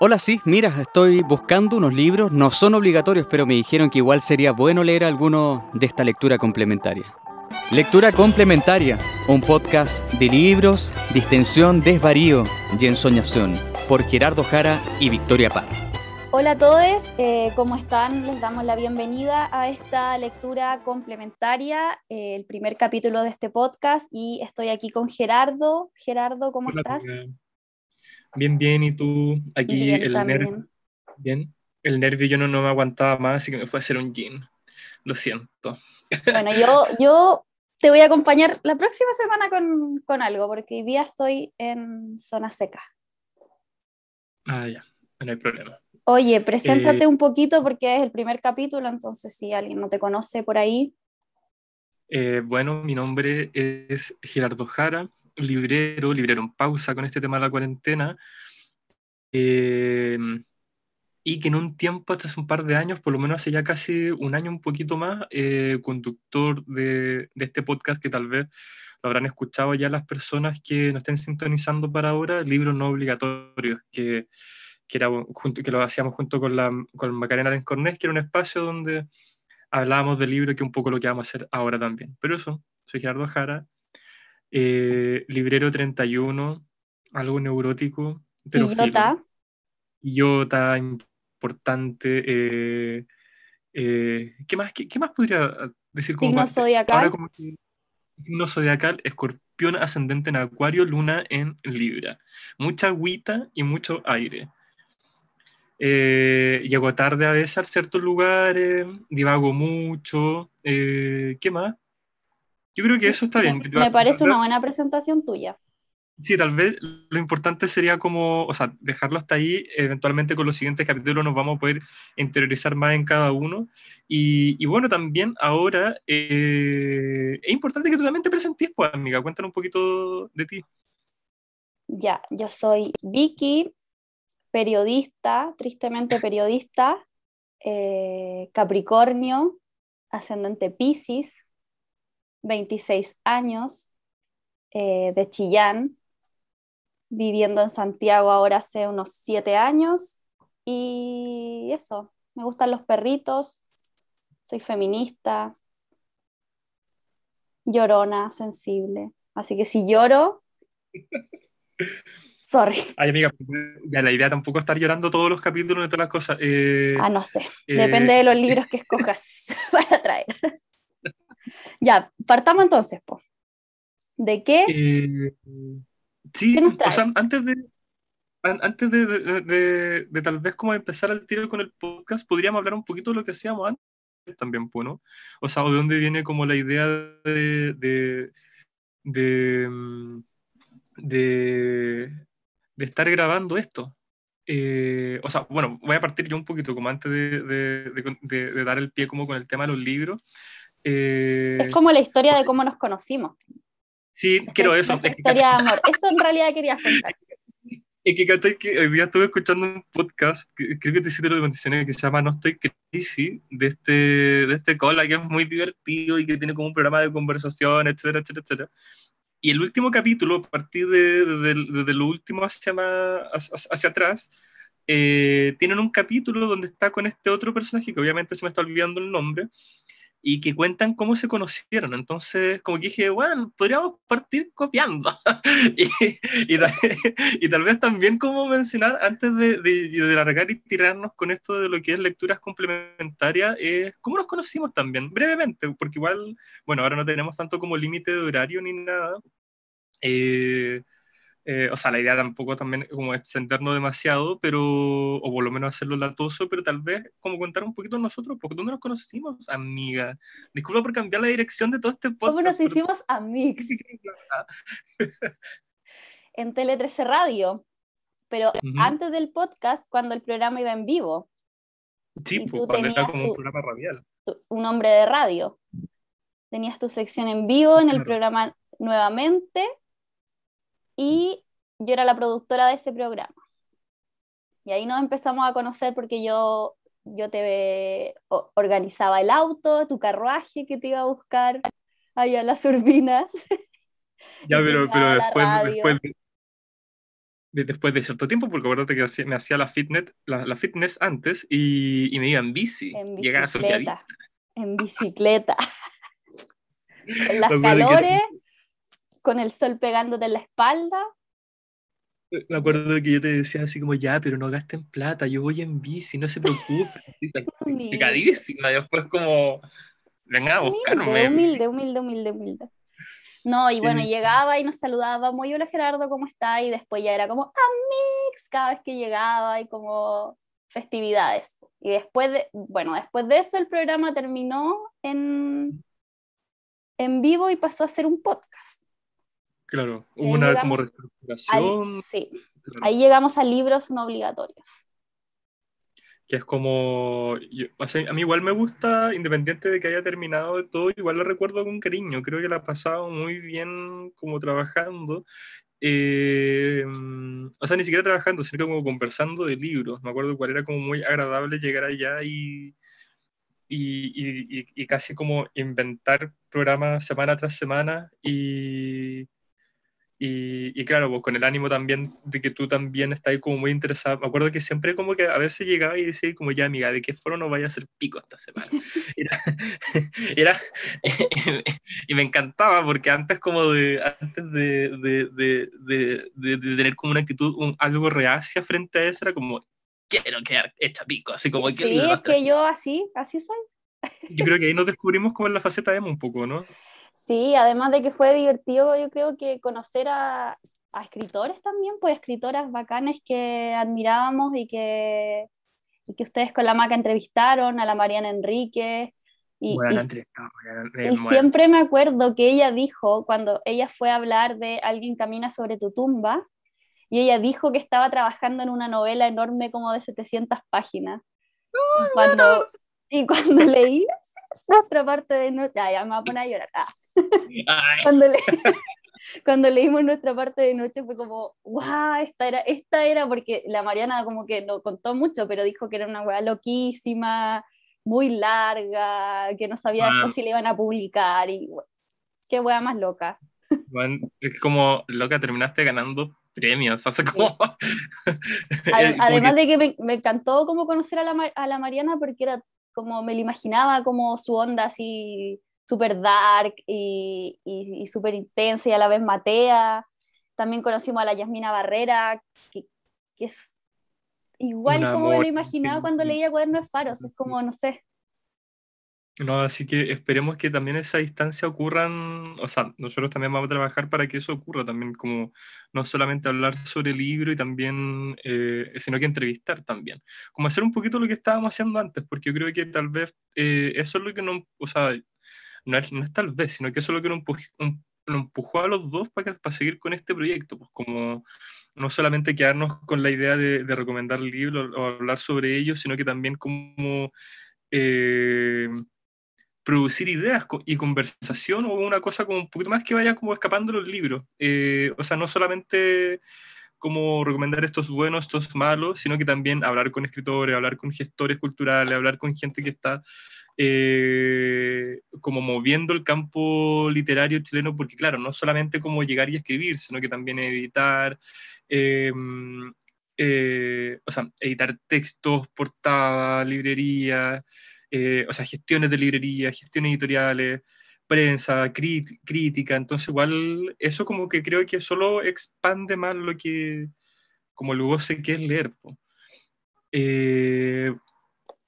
Hola, sí, mira, estoy buscando unos libros, no son obligatorios, pero me dijeron que igual sería bueno leer alguno de esta lectura complementaria. Lectura complementaria, un podcast de libros, distensión, desvarío y ensoñación, por Gerardo Jara y Victoria Parra. Hola a todos, eh, ¿cómo están? Les damos la bienvenida a esta lectura complementaria, eh, el primer capítulo de este podcast, y estoy aquí con Gerardo. Gerardo, ¿cómo estás? Bien, bien, y tú, aquí el nervio. Bien, el nervio yo no, no me aguantaba más, así que me fue a hacer un gin. Lo siento. Bueno, yo, yo te voy a acompañar la próxima semana con, algo, porque hoy día estoy en zona seca. Ah, ya, no hay problema. Oye, preséntate eh, un poquito porque es el primer capítulo, entonces si alguien no te conoce por ahí. Eh, bueno, mi nombre es Gerardo Jara, librero, librero en pausa con este tema de la cuarentena, eh, y que en un tiempo, hasta hace un par de años, por lo menos hace ya casi un año, un poquito más, eh, conductor de, este podcast que tal vez lo habrán escuchado ya las personas que nos estén sintonizando para ahora, libros no obligatorios, que, que, era, junto, que lo hacíamos junto con, la, con Macarena que era un espacio donde hablábamos de libros, que un poco lo que vamos a hacer ahora también. Pero eso, soy Gerardo Jara eh, Librero 31, algo neurótico. Yota Iota. importante. Eh, eh, ¿qué, más, qué, más podría decir como Signo zodiacal. signo zodiacal, escorpión ascendente en acuario, luna en libra. Mucha agüita y mucho aire. y llego tarde a besar ciertos lugares, divago mucho. ¿Qué más? Yo creo que eso está bien. Me parece una buena presentación tuya. Sí, tal vez lo importante sería como, o sea, dejarlo hasta ahí, eventualmente con los siguientes capítulos nos vamos a poder interiorizar más en cada uno. Y, bueno, también ahora eh, es importante que tú también te presentes, pues amiga, cuéntanos un poquito de ti. Ya, yo soy Vicky, periodista, tristemente periodista, eh, Capricornio, ascendente Pisces, 26 años, eh, de Chillán, viviendo en Santiago ahora hace unos 7 años. Y eso, me gustan los perritos, soy feminista, llorona, sensible. Así que si lloro... Sorry. Ay, amiga, la idea tampoco es estar llorando todos los capítulos de todas las cosas. Eh, ah, no sé. Eh, Depende de los libros que escojas para traer. Ya, partamos entonces, ¿De qué? Eh, sí, O sea, antes de, antes de, tal vez como empezar al tiro con el podcast, podríamos hablar un poquito de lo que hacíamos antes también, ¿no? O sea, de dónde viene como la idea de, mm, estar grabando esto. Eh, o sea, bueno, voy a partir yo un poquito como antes de, dar el pie como con el tema de los libros. Eh, es como la historia de cómo nos conocimos. Sí, quiero eso. Es historia de amor. Eso en realidad querías contar. Es que, hoy día estuve escuchando un podcast, creo que te hiciste lo mencioné, que se llama No Estoy Crisis, de este, de este cola que es muy divertido y que tiene como un programa de conversación, etcétera, etcétera, etcétera. Y el último capítulo, a partir de, lo último hacia, atrás, eh, tienen un capítulo donde está con este otro personaje, que obviamente se me está olvidando el nombre, y que cuentan cómo se conocieron. Entonces, como que dije, bueno, podríamos partir copiando. y, tal, vez también como mencionar, antes de, de, largar y tirarnos con esto de lo que es lecturas complementarias, eh, cómo nos conocimos también, brevemente, porque igual, bueno, ahora no tenemos tanto como límite de horario ni nada. Eh, eh, o sea, la idea tampoco también como extendernos demasiado, pero, o por lo menos hacerlo latoso, pero tal vez como contar un poquito nosotros, porque ¿dónde nos conocimos, amiga? Disculpa por cambiar la dirección de todo este podcast. ¿Cómo nos hicimos a amigos? en Tele 13 Radio, pero antes del podcast, cuando el programa iba en vivo. Sí, pues, cuando era como un programa radial. un hombre de radio. Tenías tu sección en vivo en el programa nuevamente y yo era la productora de ese programa. Y ahí nos empezamos a conocer porque yo, yo te organizaba el auto, tu carruaje que te iba a buscar ahí a las urbinas. Ya, pero, pero después, después, de, cierto tiempo, porque acuérdate que me hacía la fitness, la, fitness antes y, me iba en bici. En bicicleta. en bicicleta. Las calores, con el sol pegándote en la espalda. Eh, me acuerdo que yo te decía así como, ya, pero no gasten plata, yo voy en bici, no se preocupen. Picadísima, después como, venga a buscarme. Humilde, humilde, humilde, humilde. No, y bueno, llegaba y nos saludaba muy hola Gerardo, ¿cómo está? Y después ya era como, mix, cada vez que llegaba y como festividades. Y después de, bueno, después de eso el programa terminó en, en vivo y pasó a ser un podcast. Claro, hubo una como reestructuración. Ahí, sí, ahí llegamos a libros no obligatorios. Que es como, a mí igual me gusta, independiente de que haya terminado de todo, igual la recuerdo con cariño, creo que la ha pasado muy bien como trabajando. Eh, o sea, ni siquiera trabajando, sino como conversando de libros. Me acuerdo cuál era como muy agradable llegar allá y, y, casi como inventar programas semana tras semana y, y, y, claro, pues con el ánimo también de que tú también estás ahí como muy interesada. Me acuerdo que siempre como que a veces llegaba y decía como ya amiga, ¿de qué foro no vaya a ser pico esta semana? Era, y me encantaba porque antes como de, antes de, de, de, tener como una actitud, un, algo reacia frente a eso, era como quiero quedar hecha pico, así como... Sí, es que yo así, así soy. Yo creo que ahí nos descubrimos como en la faceta de un poco, ¿no? Sí, además de que fue divertido, yo creo que conocer a, a escritores también, pues escritoras bacanes que admirábamos y que, y que ustedes con la maca entrevistaron, a la Mariana Enrique, Y, siempre me acuerdo que ella dijo, cuando ella fue a hablar de Alguien camina sobre tu tumba, y ella dijo que estaba trabajando en una novela enorme como de 700 páginas. ¡Oh, cuando, Y cuando leí otra parte de noche Ya, me va a poner a llorar. Ah. cuando, leímos nuestra parte de noche fue como, guau esta era, esta era, porque la Mariana como que no contó mucho, pero dijo que era una weá loquísima, muy larga, que no sabía ah. si le iban a publicar y qué weá más loca. es como, loca, terminaste ganando premios, hace eh, como... Además de que me, me, encantó como conocer a la, a la Mariana porque era como me lo imaginaba como su onda así súper dark y, y, súper intensa y a la vez matea. También conocimos a la Yasmina Barrera, que, es igual como me lo imaginaba cuando leía Cuaderno de Faros, es como, no sé, no, así que esperemos que también esa distancia ocurran, o sea, nosotros también vamos a trabajar para que eso ocurra también, como no solamente hablar sobre el libro y también, eh, sino que entrevistar también, como hacer un poquito lo que estábamos haciendo antes, porque yo creo que tal vez eh, eso es lo que no, o sea, no es, no es, tal vez, sino que eso es lo que nos empujó a los dos para, para seguir con este proyecto, pues como no solamente quedarnos con la idea de, de recomendar libro o hablar sobre ellos, sino que también como... Eh, producir ideas y conversación o una cosa como un poquito más que vaya como escapando los libros. Eh, o sea, no solamente como recomendar estos buenos, estos malos, sino que también hablar con escritores, hablar con gestores culturales, hablar con gente que está eh, como moviendo el campo literario chileno, porque claro, no solamente como llegar y escribir, sino que también editar, em, eh, o sea, editar textos, portadas, librerías, eh, o sea, gestiones de librerías, gestiones editoriales, prensa, crítica, entonces igual eso como que creo que solo expande más lo que, como luego sé que es leer. Eh,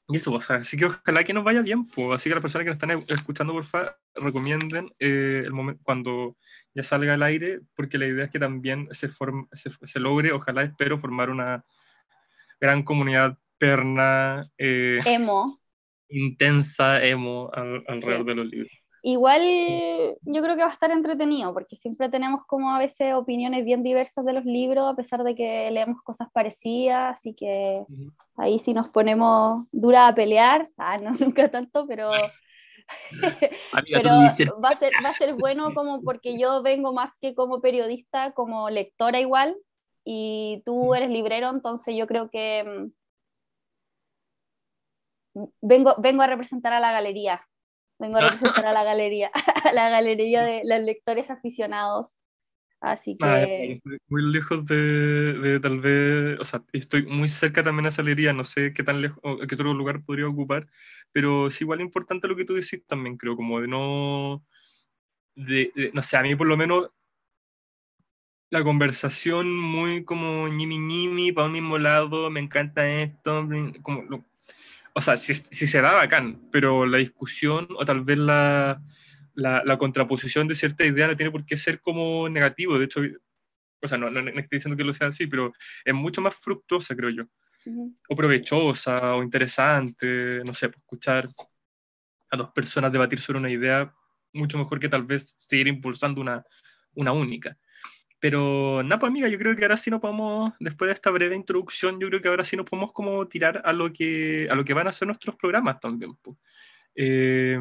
y eso, o sea, así que ojalá que nos vaya bien, po. así que las personas que nos están e-, escuchando, por favor, recomienden eh, el momento, cuando ya salga al aire, porque la idea es que también se, se, logre, ojalá espero, formar una gran comunidad perna. Eh, emo intensa emo alrededor de los libros. Igual yo creo que va a estar entretenido, porque siempre tenemos como a veces opiniones bien diversas de los libros, a pesar de que leemos cosas parecidas, así que ahí sí nos ponemos dura a pelear, ah, no, nunca tanto, pero, pero va, a ser, va a ser bueno como porque yo vengo más que como periodista, como lectora igual, y tú eres librero, entonces yo creo que mm, vengo, vengo a representar a la galería, vengo a ah. representar a la galería, a la galería de los lectores aficionados. Así ah, que... muy lejos de, de, tal vez, o sea, estoy muy cerca también a esa galería, no sé qué tan lejos, qué otro lugar podría ocupar, pero es igual importante lo que tú decís también, creo, como de no, de, no sé, a mí por lo menos la conversación muy como ñimi ñimi, para un mismo lado, me encanta esto, como lo, o sea, si, se da bacán, pero la discusión o tal vez la, la, contraposición de cierta idea no tiene por qué ser como negativo, de hecho, o sea, no, estoy diciendo que lo sea así, pero es mucho más fructuosa, creo yo, o provechosa, o interesante, no sé, pues, escuchar a dos personas debatir sobre una idea mucho mejor que tal vez seguir impulsando una, una única. Pero Napo, pues, amiga, yo creo que ahora sí nos podemos, después de esta breve introducción, yo creo que ahora sí nos podemos como tirar a lo que, a lo que van a ser nuestros programas también. Pues. Eh,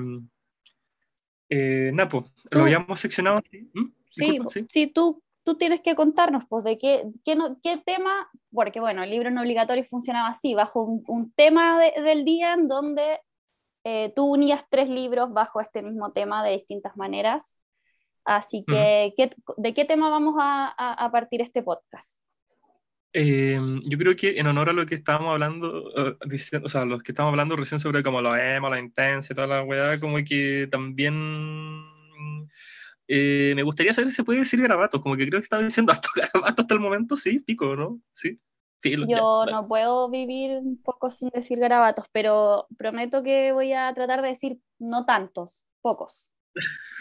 eh, pues, lo habíamos seccionado. ¿Mm? ¿sí? Sí, sí, tú, tú tienes que contarnos, pues, de qué, qué, qué tema, porque bueno, el libro no obligatorio funcionaba así, bajo un, tema del día en donde eh, tú unías tres libros bajo este mismo tema de distintas maneras Así que, ¿de qué tema vamos a, partir este podcast? Em, yo creo que en honor a lo que estábamos hablando, eh, o sea, los que estábamos hablando recién sobre como lo EMA, la intensa toda la weá, como que también eh, me gustaría saber si se puede decir grabatos, como que creo que estaba diciendo hasta hasta el momento, sí, pico, ¿no? Sí. yo no puedo vivir un poco sin decir grabatos, pero prometo que voy a tratar de decir no tantos, pocos.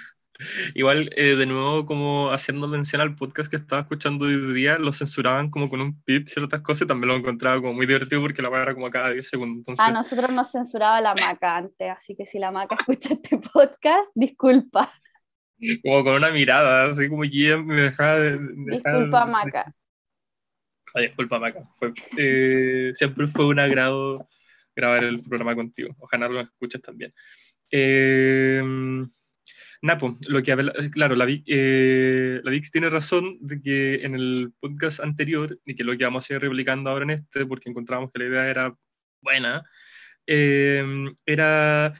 Igual, eh, de nuevo, como haciendo mención al podcast que estaba escuchando hoy día, lo censuraban como con un pip ciertas cosas y también lo encontraba como muy divertido porque la era como cada 10 segundos. A nosotros nos censuraba la maca antes, así que si la maca escucha este podcast, disculpa. Como con una mirada, así como que me dejaba... De, disculpa, maca. disculpa, maca. Eh, siempre fue un agrado grabar el programa contigo. Ojalá lo escuches también. Eh... Napo, lo que claro, la, VIX eh, tiene razón de que en el podcast anterior, y que lo que vamos a ir replicando ahora en este, porque encontramos que la idea era buena, em, era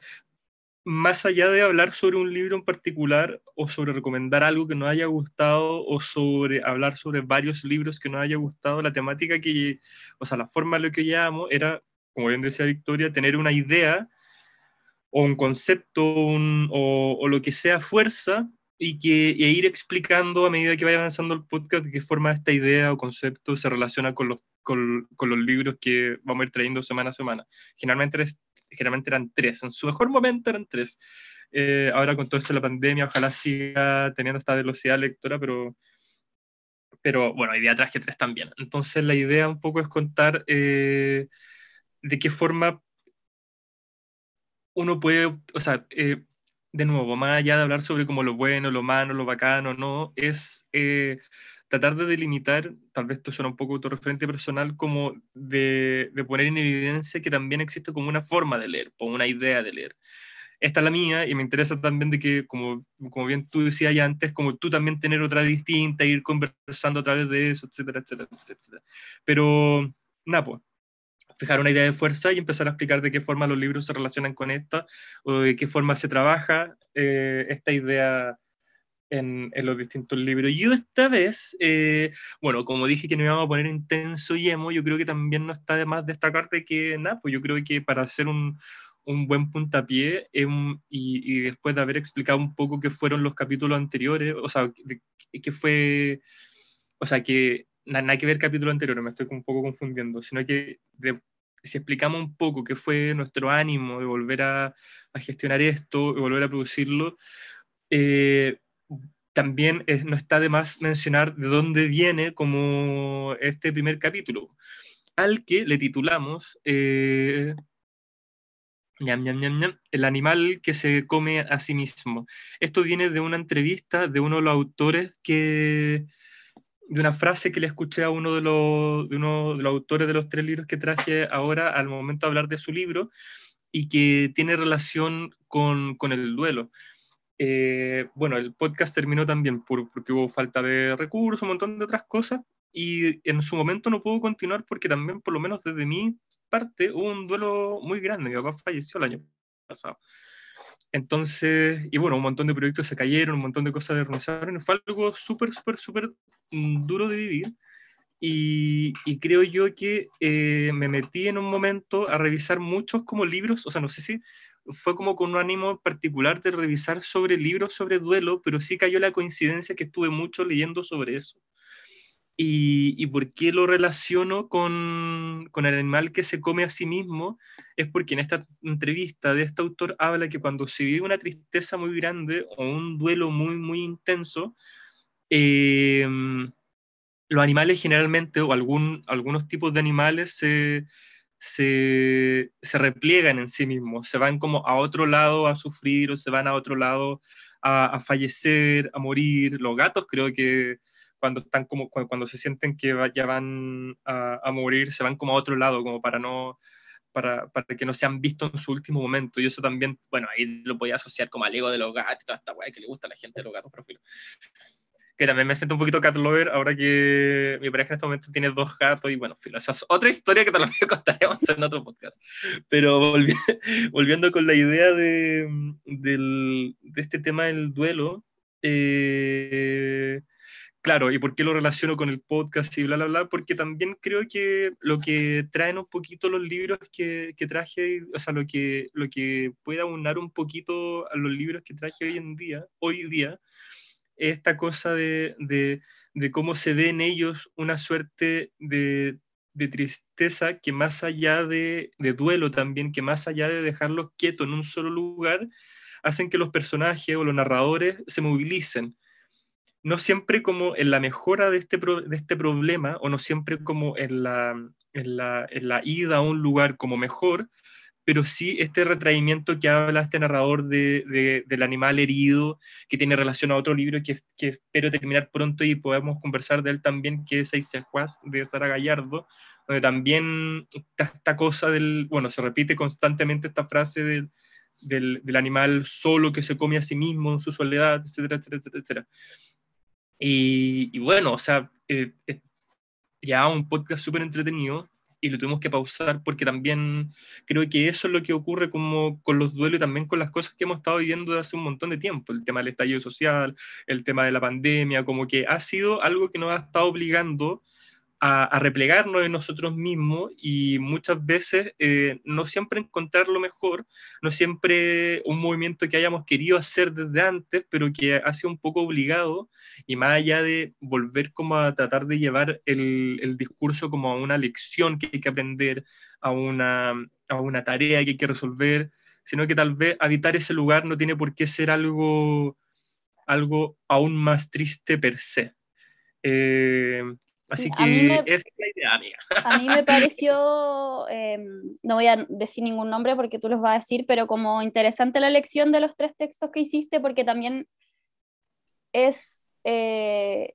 más allá de hablar sobre un libro en particular o sobre recomendar algo que nos haya gustado o sobre hablar sobre varios libros que nos haya gustado, la temática que, o sea, la forma en lo que llevamos era, como bien decía Victoria, tener una idea o un concepto o, lo que sea fuerza y que ir explicando a medida que vaya avanzando el podcast de qué forma esta idea o concepto se relaciona con los, con, los libros que vamos a ir trayendo semana a semana. Generalmente, generalmente eran tres, en su mejor momento eran tres. Eh, ahora con todo esto de la pandemia, ojalá siga teniendo esta velocidad lectora, pero, pero bueno, hoy día traje tres también. Entonces la idea un poco es contar eh, de qué forma uno puede, o sea, eh, de nuevo, más allá de hablar sobre como lo bueno, lo malo, lo bacano, no, es eh, tratar de delimitar, tal vez esto suena un poco autorreferente personal, como de, poner en evidencia que también existe como una forma de leer o una idea de leer. Esta es la mía y me interesa también de que, como, como bien tú decías ya antes, como tú también tener otra distinta, ir conversando a través de eso, etcétera, etcétera, etcétera. Pero, nada, pues, fijar una idea de fuerza y empezar a explicar de qué forma los libros se relacionan con esta o de qué forma se trabaja eh, esta idea en, los distintos libros. Y esta vez, eh, bueno, como dije que no íbamos a poner intenso y emo, yo creo que también no está de más destacar que, nada, pues yo creo que para hacer un, un buen puntapié em, y, después de haber explicado un poco qué fueron los capítulos anteriores, o sea, qué fue, o sea, que no hay que ver el capítulo anterior, me estoy un poco confundiendo, sino que si explicamos un poco qué fue nuestro ánimo de volver a, gestionar esto, de volver a producirlo, eh, también no está de más mencionar de dónde viene como este primer capítulo, al que le titulamos eh, ñam, ñam, ñam, El animal que se come a sí mismo. Esto viene de una entrevista de uno de los autores que, de una frase que le escuché a uno de, los, uno de los autores de los tres libros que traje ahora al momento de hablar de su libro y que tiene relación con, el duelo. Eh, bueno, el podcast terminó también por, porque hubo falta de recursos, un montón de otras cosas, y en su momento no pudo continuar porque también, por lo menos desde mi parte, hubo un duelo muy grande. Mi papá falleció el año pasado. Entonces, y bueno, un montón de proyectos se cayeron, un montón de cosas renunciaron. Fue algo súper, súper, súper mm, duro de vivir. Y, creo yo que eh, me metí en un momento a revisar muchos como libros, o sea, no sé si fue como con un ánimo particular de revisar sobre libros sobre duelo, pero sí cayó la coincidencia que estuve mucho leyendo sobre eso. Y, por qué lo relaciono con, el animal que se come a sí mismo? Es porque en esta entrevista de este autor habla que cuando se vive una tristeza muy grande o un duelo muy, muy intenso, eh, los animales generalmente, o algún, algunos tipos de animales, se, repliegan en sí mismos, se van como a otro lado a sufrir o se van a otro lado a fallecer, a morir. Los gatos creo que cuando están como, cuando, se sienten que ya van a, morir, se van como a otro lado, como para no, para, para, que no sean vistos en su último momento. Y eso también, bueno, ahí lo podía asociar como al ego de los gatos y toda esta weá que le gusta a la gente de los gatos pero Que también me siento un poquito cat lover ahora que mi pareja en este momento tiene dos gatos y bueno, filo, esa es otra historia que vez contaremos en otro podcast. Pero volviendo con la idea de, de este tema del duelo, eh, Claro, ¿y por qué lo relaciono con el podcast y bla, bla, bla? Porque también creo que lo que traen un poquito los libros que, traje, o sea, lo que, lo que puede aunar un poquito a los libros que traje hoy en día, hoy día, esta cosa de, de, cómo se ve en ellos una suerte de, de tristeza que más allá de, de duelo también, que más allá de dejarlos quietos en un solo lugar, hacen que los personajes o los narradores se movilicen no siempre como en la mejora de este, de este problema o no siempre como en la, ida a un lugar como mejor, pero sí este retraimiento que habla este narrador del animal herido, que tiene relación a otro libro que, espero terminar pronto y podamos conversar de él también, que es Seis de Sara Gallardo, donde también esta cosa del, bueno, se repite constantemente esta frase del, animal solo que se come a sí mismo en su soledad, etcétera, etcétera, etcétera. Y, bueno, o sea, eh, ya un podcast súper entretenido y lo tuvimos que pausar porque también creo que eso es lo que ocurre como con los duelos y también con las cosas que hemos estado viviendo desde hace un montón de tiempo, el tema del estallido social, el tema de la pandemia, como que ha sido algo que nos ha estado obligando a, replegarnos de nosotros mismos y muchas veces eh, no siempre encontrar lo mejor, no siempre un movimiento que hayamos querido hacer desde antes, pero que hace un poco obligado y más allá de volver como a tratar de llevar el, el discurso como a una lección que hay que aprender, a una, a una tarea que hay que resolver, sino que tal vez habitar ese lugar no tiene por qué ser algo, algo aún más triste per se. Eh, Así que es la idea, amiga. A mí me pareció, em, no voy a decir ningún nombre porque tú los vas a decir, pero como interesante la lección de los tres textos que hiciste, porque también es eh,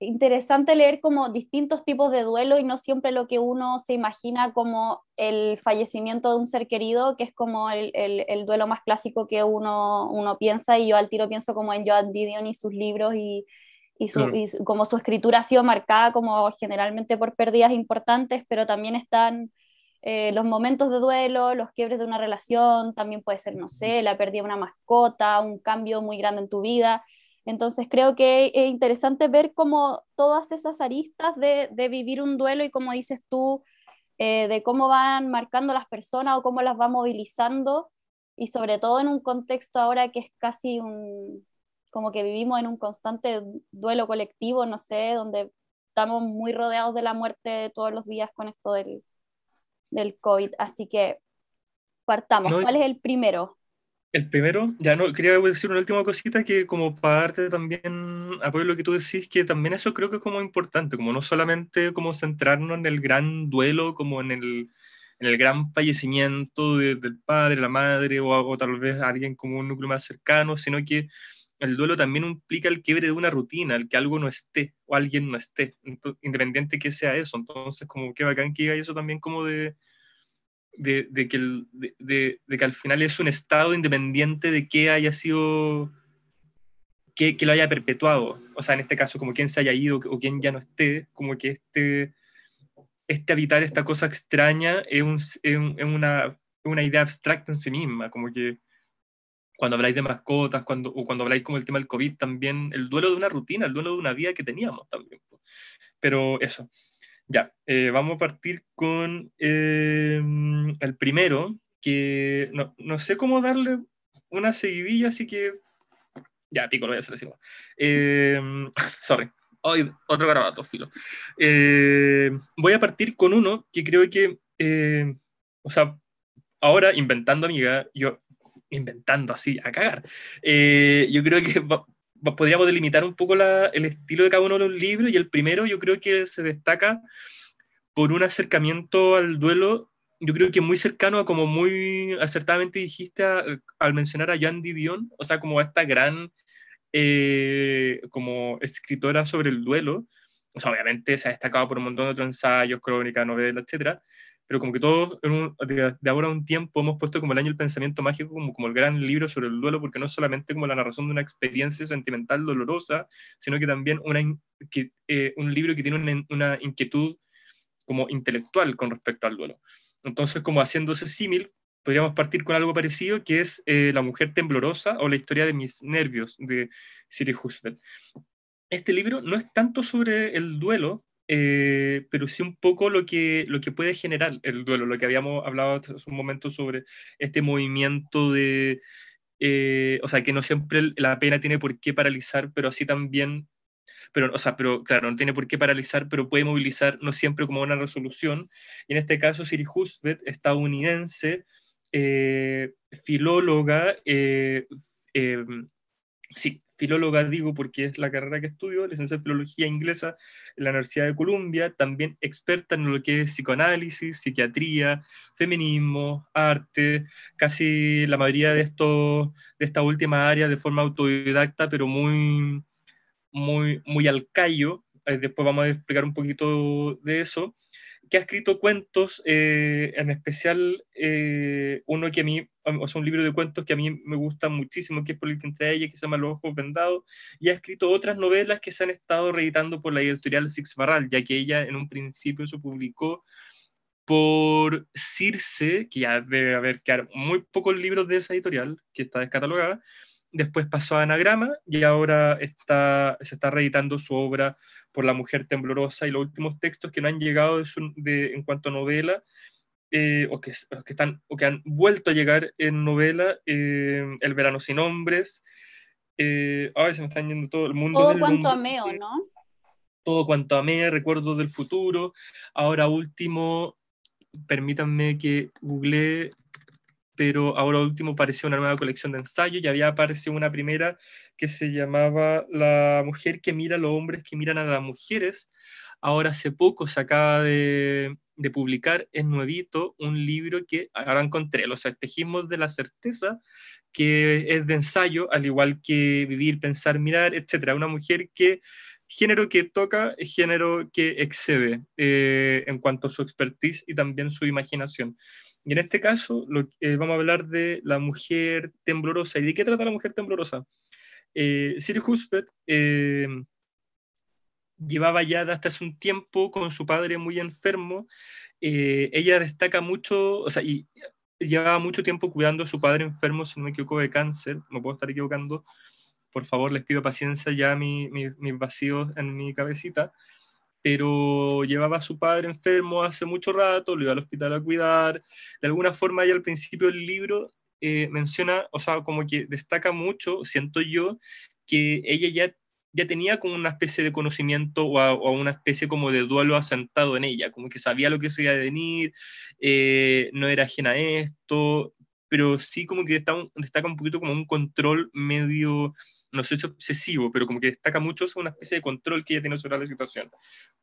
interesante leer como distintos tipos de duelo y no siempre lo que uno se imagina como el fallecimiento de un ser querido, que es como el, duelo más clásico que uno, uno piensa, y yo al tiro pienso como en Joan Didion y sus libros y y, su, como su escritura ha sido marcada como generalmente por pérdidas importantes, pero también están eh, los momentos de duelo, los quiebres de una relación, también puede ser, no sé, la pérdida de una mascota, un cambio muy grande en tu vida. Entonces creo que es interesante ver como todas esas aristas de, de vivir un duelo y como dices tú, eh, de cómo van marcando las personas o cómo las va movilizando y sobre todo en un contexto ahora que es casi un, como que vivimos en un constante duelo colectivo, no sé, donde estamos muy rodeados de la muerte todos los días con esto del, del COVID. Así que partamos. ¿Cuál es el primero? El primero, ya no, quería decir una última cosita que como parte también, apoyo lo que tú decís, que también eso creo que es como importante, como no solamente como centrarnos en el gran duelo, como en el, en el gran fallecimiento del padre, la madre o, o, tal vez alguien como un núcleo más cercano, sino que el duelo también implica el quiebre de una rutina, el que algo no esté o alguien no esté, independiente que sea eso. Entonces, como que bacán que diga eso también como de, que al final es un estado independiente de que haya sido, que, lo haya perpetuado. O sea, en este caso, como quien se haya ido o quien ya no esté, como que este, este habitar esta cosa extraña es, una, una idea abstracta en sí misma, como que cuando habláis de mascotas, cuando, o cuando habláis con el tema del COVID también, el duelo de una rutina, el duelo de una vida que teníamos también. Pero eso, ya, eh, vamos a partir con em, el primero, que no, no, sé cómo darle una seguidilla, así que ya, pico, lo voy a hacer así. Em, sorry, Hoy, otro garabato, filo. Em, voy a partir con uno que creo que, o sea, ahora inventando amiga, yo inventando así a cagar. Eh, yo creo que podríamos delimitar un poco la, el estilo de cada uno de los libros y el primero yo creo que se destaca por un acercamiento al duelo, yo creo que muy cercano a como muy acertadamente dijiste al mencionar a Jan Didion, o sea, como esta gran eh, como escritora sobre el duelo, o sea, obviamente se ha destacado por un montón de otros ensayos, crónicas, novelas, etcétera, pero como que todos de, ahora a un tiempo hemos puesto como el año el pensamiento mágico como, como el gran libro sobre el duelo, porque no solamente como la narración de una experiencia sentimental dolorosa, sino que también una, que, eh, un libro que tiene una, inquietud como intelectual con respecto al duelo. Entonces, como haciéndose símil, podríamos partir con algo parecido, que es eh, La mujer temblorosa o la historia de mis nervios, de Siri Hustvedt Este libro no es tanto sobre el duelo, eh, pero sí un poco lo que, lo que puede generar el duelo, lo que habíamos hablado hace un momento sobre este movimiento de, eh, o sea, que no siempre la pena tiene por qué paralizar, pero así también, pero, o sea, pero claro, no tiene por qué paralizar, pero puede movilizar no siempre como una resolución. Y en este caso, Siri Husbet, estadounidense, eh, filóloga, em, sí, filóloga digo porque es la carrera que estudio, licenciada en filología inglesa en la Universidad de Columbia, también experta en lo que es psicoanálisis, psiquiatría, feminismo, arte, casi la mayoría de, estos, de esta última área de forma autodidacta, pero muy, muy, muy al callo. Eh, después vamos a explicar un poquito de eso que ha escrito cuentos, eh, en especial eh, uno que a mí, o sea, un libro de cuentos que a mí me gusta muchísimo, que es política entre ellas que se llama Los Ojos Vendados, y ha escrito otras novelas que se han estado reeditando por la editorial Six Barral, ya que ella en un principio se publicó por Circe, que ya debe haber quedado muy pocos libros de esa editorial, que está descatalogada, después pasó a Anagrama y ahora está, se está reeditando su obra por La Mujer Temblorosa y los últimos textos que no han llegado en cuanto a novela eh, o, que, o que han vuelto a llegar en novela, eh, El verano sin hombres, eh, ay, se me están yendo todo el mundo. Todo cuanto a ¿o eh, ¿no? Todo cuanto Meo, recuerdos del futuro. Ahora último, permítanme que google pero ahora último apareció una nueva colección de ensayos y había aparecido una primera que se llamaba La mujer que mira a los hombres que miran a las mujeres. Ahora hace poco se acaba de, publicar, en nuevito, un libro que ahora encontré, Los espejismos de la certeza, que es de ensayo, al igual que Vivir, Pensar, Mirar, etc. Una mujer que género que toca género que excede eh, en cuanto a su expertise y también su imaginación. Y en este caso lo, eh, vamos a hablar de la mujer temblorosa. ¿Y de qué trata la mujer temblorosa? Eh, Sir eh, llevaba ya hasta hace un tiempo con su padre muy enfermo. Eh, ella destaca mucho, o sea, y llevaba mucho tiempo cuidando a su padre enfermo, si no me equivoco, de cáncer. no puedo estar equivocando. Por favor, les pido paciencia ya mis vacíos en mi cabecita pero llevaba a su padre enfermo hace mucho rato, lo iba al hospital a cuidar. De alguna forma, ahí al principio del libro eh, menciona, o sea, como que destaca mucho, siento yo, que ella ya, ya tenía como una especie de conocimiento o, a, una especie como de duelo asentado en ella, como que sabía lo que se iba a venir, eh, no era ajena a esto, pero sí como que destaca un poquito como un control medio no sé si obsesivo, pero como que destaca mucho es una especie de control que ella tiene sobre la situación.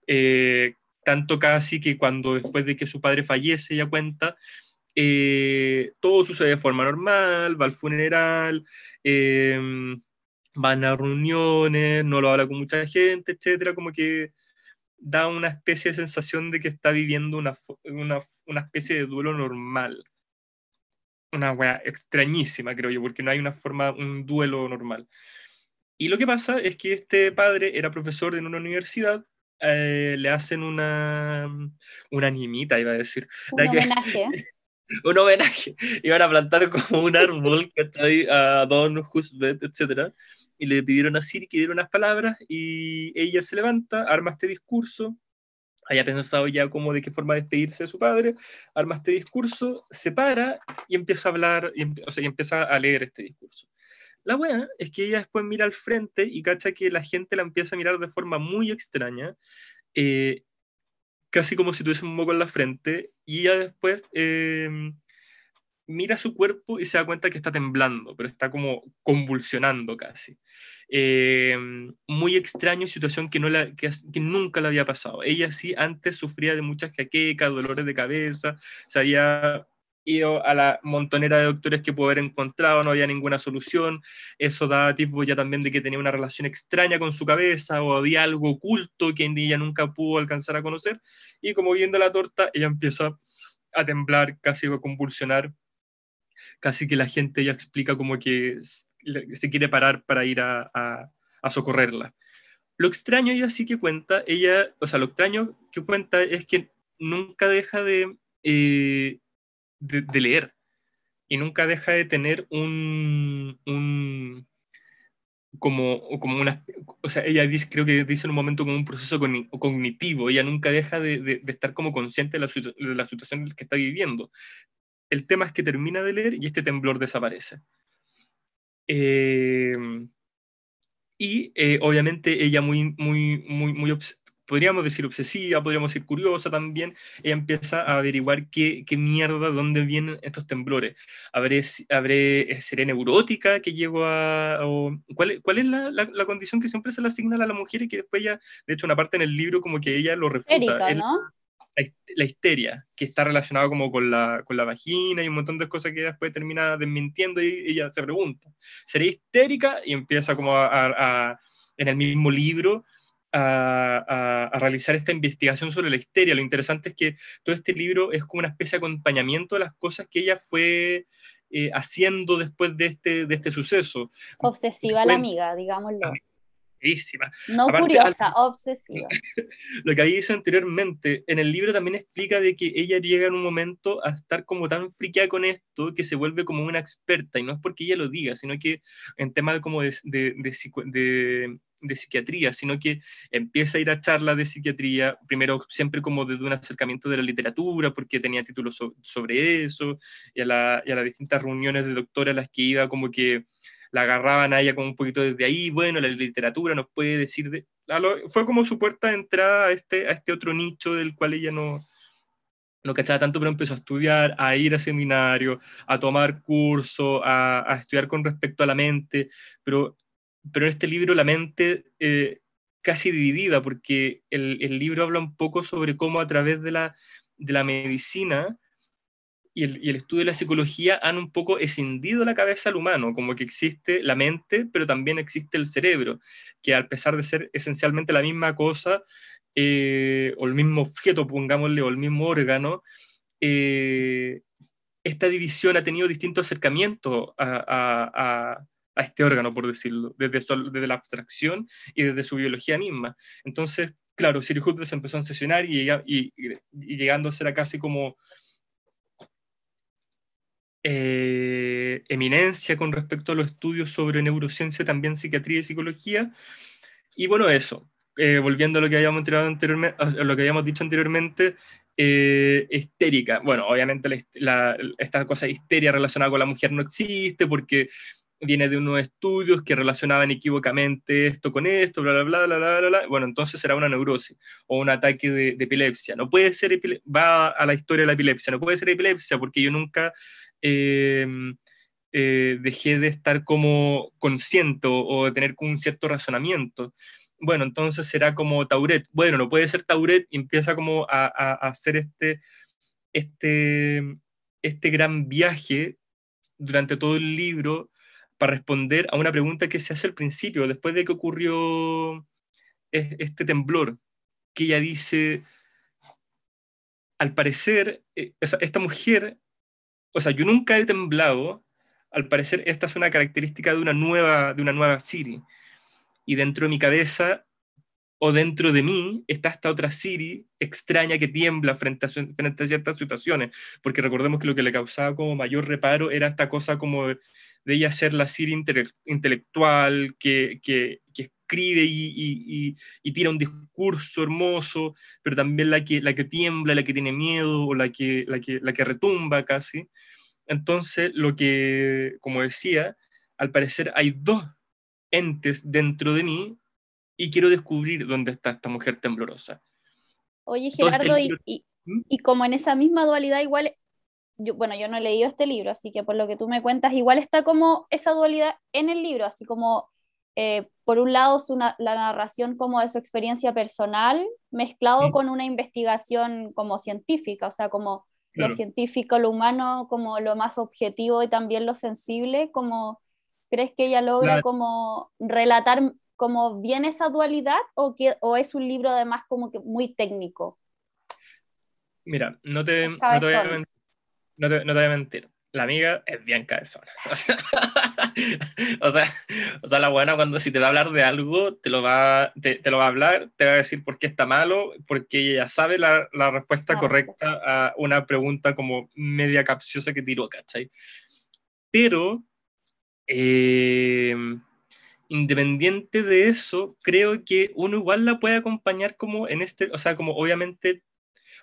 Eh, tanto casi que cuando después de que su padre fallece, ella cuenta, eh, todo sucede de forma normal, va al funeral, em, van a reuniones, no lo habla con mucha gente, etcétera, como que da una especie de sensación de que está viviendo una, una, una especie de duelo normal. Una wea extrañísima, creo yo, porque no hay una forma, un duelo normal. Y lo que pasa es que este padre era profesor en una universidad, eh, le hacen una, una animita, iba a decir. Un homenaje. un homenaje. Iban a plantar como un árbol, ¿cachai? A Don Husbet, etc. Y le pidieron a Siri que diera unas palabras y ella se levanta, arma este discurso, haya pensado ya cómo de qué forma despedirse de su padre, arma este discurso, se para y empieza a hablar, em, o sea, y empieza a leer este discurso. La buena es que ella después mira al frente y cacha que la gente la empieza a mirar de forma muy extraña, eh, casi como si tuviese un moco en la frente, y ella después em, mira su cuerpo y se da cuenta que está temblando, pero está como convulsionando casi. Em, muy extraño, situación que, no la, que, nunca le había pasado. Ella sí antes sufría de muchas jaquecas, dolores de cabeza, se había ido a la montonera de doctores que pudo haber encontrado, no había ninguna solución. Eso da tipo ya también de que tenía una relación extraña con su cabeza o había algo oculto que ella nunca pudo alcanzar a conocer. Y como viendo la torta, ella empieza a temblar, casi a convulsionar. Casi que la gente ya explica como que se quiere parar para ir a, socorrerla. Lo extraño y así que cuenta, ella, o sea, lo extraño que cuenta es que nunca deja de eh, de, leer y nunca deja de tener un, un como, como una, o sea, ella dice, creo que dice en un momento como un proceso cognitivo, ella nunca deja de, estar como consciente de la, de la, situación que está viviendo. El tema es que termina de leer y este temblor desaparece. Eh, y eh, obviamente ella muy, muy, muy, podríamos decir obsesiva, podríamos decir curiosa también, ella empieza a averiguar qué, qué mierda, dónde vienen estos temblores. ¿Habré, habré, eh, ¿Seré neurótica que llego a...? ¿Cuál, cuál es la, la, condición que siempre se le asigna a la mujer y que después ella, de hecho, una parte en el libro como que ella lo refuta? ¿no? la, histeria, que está relacionada como con la, con la vagina y un montón de cosas que después termina desmintiendo y ella se pregunta, ¿seré histérica? Y empieza como a en el mismo libro a, realizar esta investigación sobre la histeria. Lo interesante es que todo este libro es como una especie de acompañamiento de las cosas que ella fue eh, haciendo después de este, de este suceso. Obsesiva la amiga, digámoslo. No curiosa, obsesiva. Lo que ahí dice anteriormente, en el libro también explica de que ella llega en un momento a estar como tan friqueada con esto que se vuelve como una experta, y no es porque ella lo diga, sino que en temas como de, de, de de psiquiatría, sino que empieza a ir a charlas de psiquiatría, primero siempre como desde un acercamiento de la literatura, porque tenía títulos sobre eso, y a, las distintas reuniones de doctora a las que iba, como que la agarraban a ella como un poquito desde ahí, bueno, la literatura nos puede decir, de, fue como su puerta de entrada a este, a este otro nicho del cual ella no, no cachaba tanto, pero empezó a estudiar, a ir a seminario a tomar curso a, estudiar con respecto a la mente, pero pero en este libro la mente eh, casi dividida, porque el, libro habla un poco sobre cómo a través de la, medicina y el, estudio de la psicología han un poco escindido la cabeza al humano, como que existe la mente, pero también existe el cerebro, que a pesar de ser esencialmente la misma cosa, eh, o el mismo objeto, pongámosle, o el mismo órgano, eh, esta división ha tenido distintos acercamientos a a este órgano, por decirlo, desde, la abstracción y desde su biología misma. Entonces, claro, Siri Hutler se empezó a sesionar y, llegando a ser a casi como eh, eminencia con respecto a los estudios sobre neurociencia, también psiquiatría y psicología. Y bueno, eso, eh, volviendo a lo que habíamos, anteriormente, lo que habíamos dicho anteriormente, eh, histérica. Bueno, obviamente esta cosa de histeria relacionada con la mujer no existe porque viene de unos estudios que relacionaban equivocamente esto con esto, bla, bla, bla, bla, bla, bla, bueno, entonces será una neurosis o un ataque de, epilepsia. No puede ser, va a la historia de la epilepsia, no puede ser epilepsia porque yo nunca eh, eh, dejé de estar como consciente o de tener un cierto razonamiento. Bueno, entonces será como Tauret. Bueno, no puede ser Tauret y empieza como a, a hacer este, este, este gran viaje durante todo el libro para responder a una pregunta que se hace al principio, después de que ocurrió este temblor, que ella dice, al parecer, eh, esta mujer, o sea, yo nunca he temblado, al parecer esta es una característica de una nueva, de una nueva Siri, y dentro de mi cabeza o dentro de mí está esta otra Siri extraña que tiembla frente a, frente a ciertas situaciones, porque recordemos que lo que le causaba como mayor reparo era esta cosa como de ella ser la Siri intelectual que, escribe y, y, tira un discurso hermoso, pero también la que, la que tiembla, la que tiene miedo o la que, la la que retumba casi. Entonces, lo que, como decía, al parecer hay dos entes dentro de mí y quiero descubrir dónde está esta mujer temblorosa. Oye, Gerardo, ¿Mm? y, como en esa misma dualidad, igual bueno, yo no he leído este libro, así que por lo que tú me cuentas, igual está como esa dualidad en el libro, así como eh, por un lado es la narración como de su experiencia personal mezclado con una investigación como científica, o sea, como lo científico, lo humano, como lo más objetivo y también lo sensible, como crees que ella logra como relatar como bien esa dualidad o, que, es un libro además como que muy técnico? Mira, no te, voy a no te, no voy a mentir. La amiga es bien cabezona. O sea, la buena cuando si te va a hablar de algo, te lo va, te, lo va a hablar, te va a decir por qué está malo, porque ella sabe la, respuesta correcta a una pregunta como media capciosa que tiró, ¿cachai? Pero, eh, independiente de eso, creo que uno igual la puede acompañar como en este, o sea, como obviamente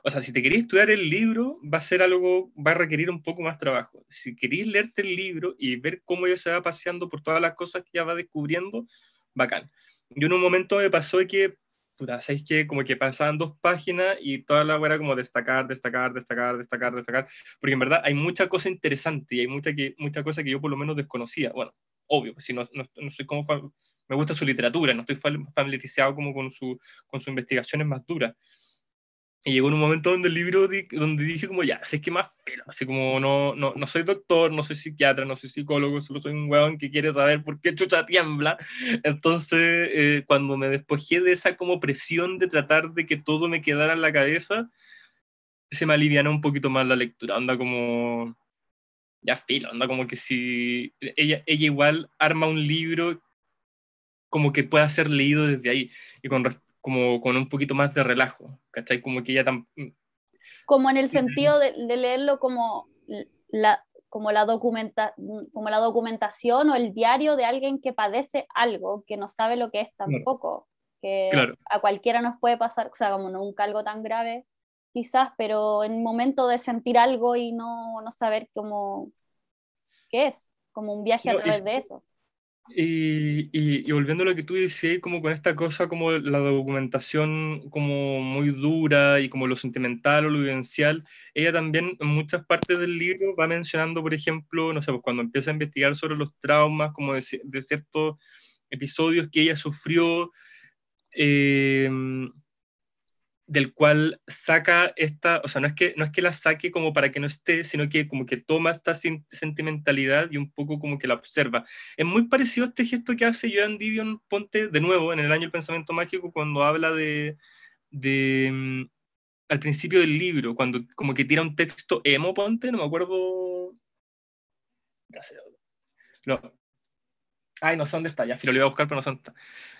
o sea, si te querías estudiar el libro, va a ser algo, va a requerir un poco más trabajo. Si querís leerte el libro y ver cómo ella se va paseando por todas las cosas que ella va descubriendo, bacán. Yo en un momento me pasó que, puta, ¿sabéis qué? Como que pasaban dos páginas y toda la era como destacar, destacar, destacar, destacar, destacar. Porque en verdad hay mucha cosa interesante y hay mucha, que, mucha cosa que yo por lo menos desconocía. Bueno, obvio, pues si no, no, no me gusta su literatura, no estoy familiarizado como con, su, con sus investigaciones más duras. Y llegó un momento donde el libro, donde dije como, ya, sé es que más pelo, así como no, no, no soy doctor, no soy psiquiatra, no soy psicólogo, solo soy un weón que quiere saber por qué chucha tiembla. Entonces, eh, cuando me despojé de esa como presión de tratar de que todo me quedara en la cabeza, se me alivianó un poquito más la lectura, anda como, ya filo, anda como que si ella, ella igual arma un libro como que pueda ser leído desde ahí. Y con, como con un poquito más de relajo, ¿cachai? Como que ya tan... Mm. Como en el sentido de, leerlo como la, como, la documenta, como la documentación o el diario de alguien que padece algo, que no sabe lo que es tampoco, que a cualquiera nos puede pasar, o sea, como nunca algo tan grave quizás, pero en el momento de sentir algo y no, saber cómo, qué es, como un viaje a través de eso. Y, volviendo a lo que tú decías, como con esta cosa, como la documentación como muy dura y como lo sentimental o lo vivencial, ella también en muchas partes del libro va mencionando, por ejemplo, no sé, pues, cuando empieza a investigar sobre los traumas, como de, de ciertos episodios que ella sufrió, eh, del cual saca esta, o sea, no es, que, no es que la saque como para que no esté, sino que como que toma esta sentimentalidad y un poco como que la observa. Es muy parecido a este gesto que hace Joan Didion Ponte de nuevo en el año El Pensamiento Mágico cuando habla de, mm, al principio del libro, cuando como que tira un texto emo Ponte, no me acuerdo... No. Ay, no sé dónde está, ya, lo iba a buscar, pero no sé dónde está.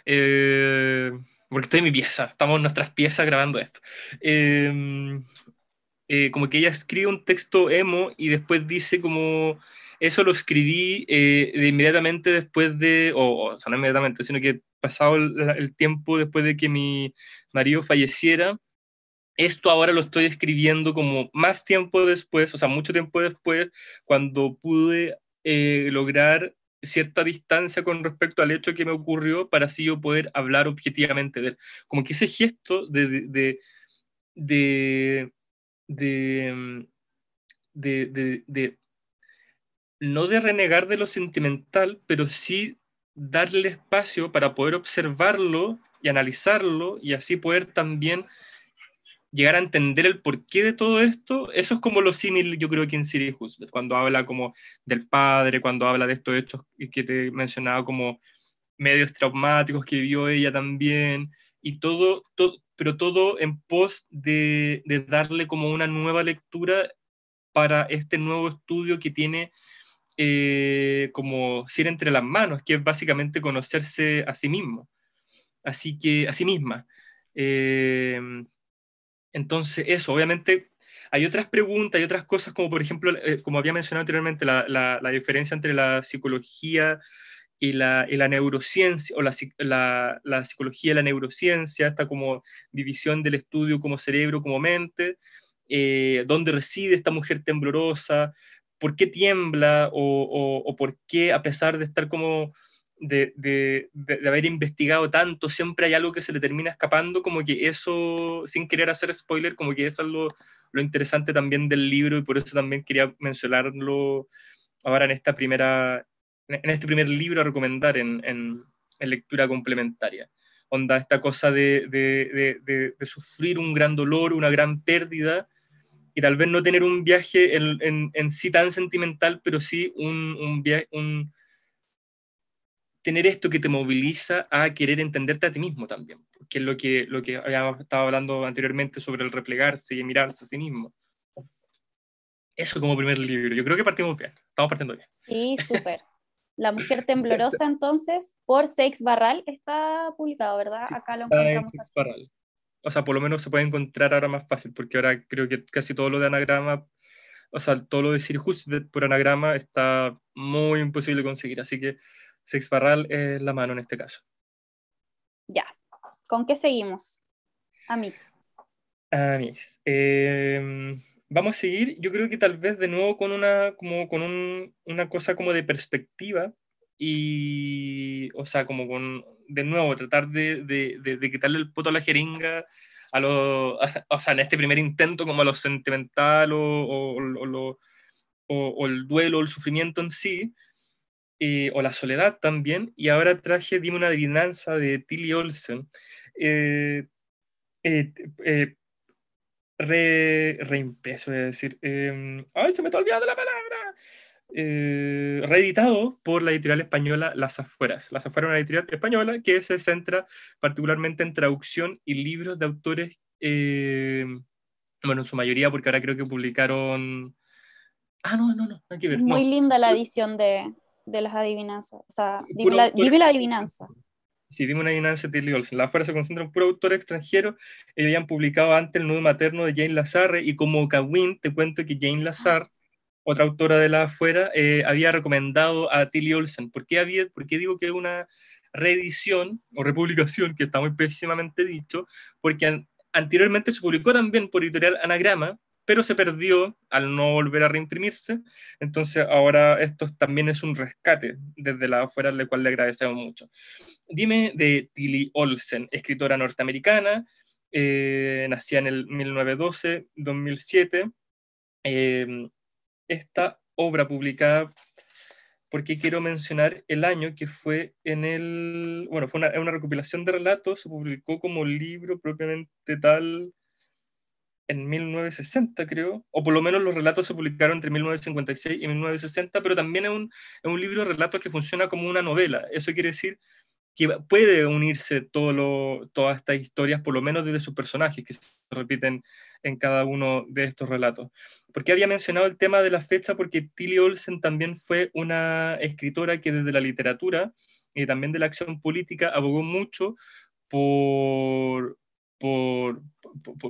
Eh porque estoy en mi pieza, estamos en nuestras piezas grabando esto. Em, eh, como que ella escribe un texto emo y después dice como, eso lo escribí eh, inmediatamente después de, o, sea, no inmediatamente, sino que pasado el, el, tiempo después de que mi marido falleciera, esto ahora lo estoy escribiendo como más tiempo después, o sea, mucho tiempo después, cuando pude eh, lograr cierta distancia con respecto al hecho que me ocurrió para así yo poder hablar objetivamente de él. Como que ese gesto de, de, de, de, de no de renegar de lo sentimental, pero sí darle espacio para poder observarlo y analizarlo y así poder también llegar a entender el porqué de todo esto, eso es como lo símil, yo creo que en Siri cuando habla como del padre, cuando habla de estos hechos que te mencionaba como medios traumáticos que vio ella también, y todo, todo pero todo en pos de, darle como una nueva lectura para este nuevo estudio que tiene eh, como Sir entre las manos, que es básicamente conocerse a sí mismo, así que a sí misma. Eh, entonces, eso, obviamente, hay otras preguntas, hay otras cosas, como por ejemplo, eh, como había mencionado anteriormente, la, diferencia entre la psicología y la, neurociencia, o la, psicología y la neurociencia, esta como división del estudio como cerebro, como mente, eh, dónde reside esta mujer temblorosa, por qué tiembla, o por qué, a pesar de estar como de, de, de, haber investigado tanto, siempre hay algo que se le termina escapando, como que eso, sin querer hacer spoiler, como que eso es lo, lo interesante también del libro y por eso también quería mencionarlo ahora en esta primera, en este primer libro a recomendar en, en, lectura complementaria. Onda, esta cosa de, de, sufrir un gran dolor, una gran pérdida, y tal vez no tener un viaje en, en, sí tan sentimental, pero sí un, un, un, tener esto que te moviliza a querer entenderte a ti mismo también, que es lo que, lo que habíamos estado hablando anteriormente sobre el replegarse y mirarse a sí mismo. Eso como primer libro. Yo creo que partimos bien. Estamos partiendo bien. Sí, súper. La mujer temblorosa, entonces, por sex Barral, está publicado, ¿verdad? Acá lo encontramos. O sea, por lo menos se puede encontrar ahora más fácil, porque ahora creo que casi todo lo de anagrama, o sea, todo lo de Sir Husted por anagrama está muy imposible conseguir. Así que se Barral eh, la mano en este caso. Ya. ¿Con qué seguimos? Amis. Amis. Em, vamos a seguir, yo creo que tal vez de nuevo con una, con una cosa como de perspectiva y, o sea, como con, de nuevo, tratar de, de, quitarle el poto a la jeringa a lo, o sea, en este primer intento como a lo sentimental o, o, o el duelo, el sufrimiento en sí, eh, o La Soledad también, y ahora traje Dime una adivinanza de Tilly Olsen. Eh, eh, eh reimpreso, a decir. Em, ¡Ay, se me está olvidando la palabra! Eh, reeditado por la editorial española Las Afueras. Las Afueras es una editorial española que se centra particularmente en traducción y libros de autores, bueno, en su mayoría, porque ahora creo que publicaron... Ah, no, no, no, hay que ver. Muy linda la edición de, de las adivinanzas. O sea, dime la, adivinanza. Si sí, dime una adivinanza, Tilly Olsen. La afuera se concentra en un productor extranjero. Eh, habían publicado antes El nudo materno de Jane Lazarre. Y como kawin te cuento que Jane Lazarre, otra autora de la afuera, eh, había recomendado a Tilly Olsen. ¿Por qué, había, por digo que es una reedición o republicación, que está muy pésimamente dicho? Porque anteriormente se publicó también por editorial Anagrama, pero se perdió al no volver a reimprimirse. Entonces ahora esto también es un rescate desde la afuera, al cual le agradecemos mucho. Dime de Tilly Olsen, escritora norteamericana, eh, nacía en el 1912-2007. Em, esta obra publicada porque quiero mencionar el año que fue en el, bueno, fue una, una recopilación de relatos, se publicó como libro propiamente tal en 1960, creo, o por lo menos los relatos se publicaron entre 1956 y 1960, pero también es un, es un libro de relatos que funciona como una novela. Eso quiere decir que puede unirse todo todas estas historias, por lo menos desde sus personajes que se repiten en cada uno de estos relatos. Porque había mencionado el tema de la fecha? Porque Tilly Olsen también fue una escritora que desde la literatura y también de la acción política abogó mucho por, por,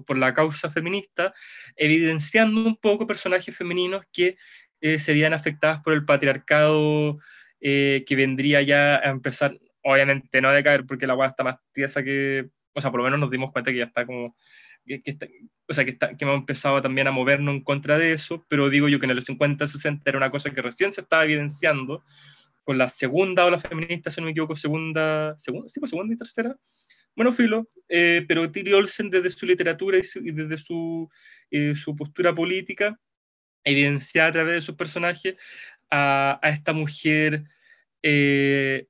por, la causa feminista, evidenciando un poco personajes femeninos que eh, serían afectadas por el patriarcado eh, que vendría ya a empezar, obviamente no a caer porque la guada está más tiesa que, o sea, por lo menos nos dimos cuenta que ya está como, que, está, o sea, que, está, que hemos empezado también a movernos en contra de eso, pero digo yo que en los 50, 60 era una cosa que recién se estaba evidenciando con la segunda ola feminista, si no me equivoco, segunda, sí, pues segunda y tercera, bueno, Filo, eh, pero Tilly Olsen desde su literatura y, desde eh, su, postura política evidencia a través de sus personajes a, esta mujer eh,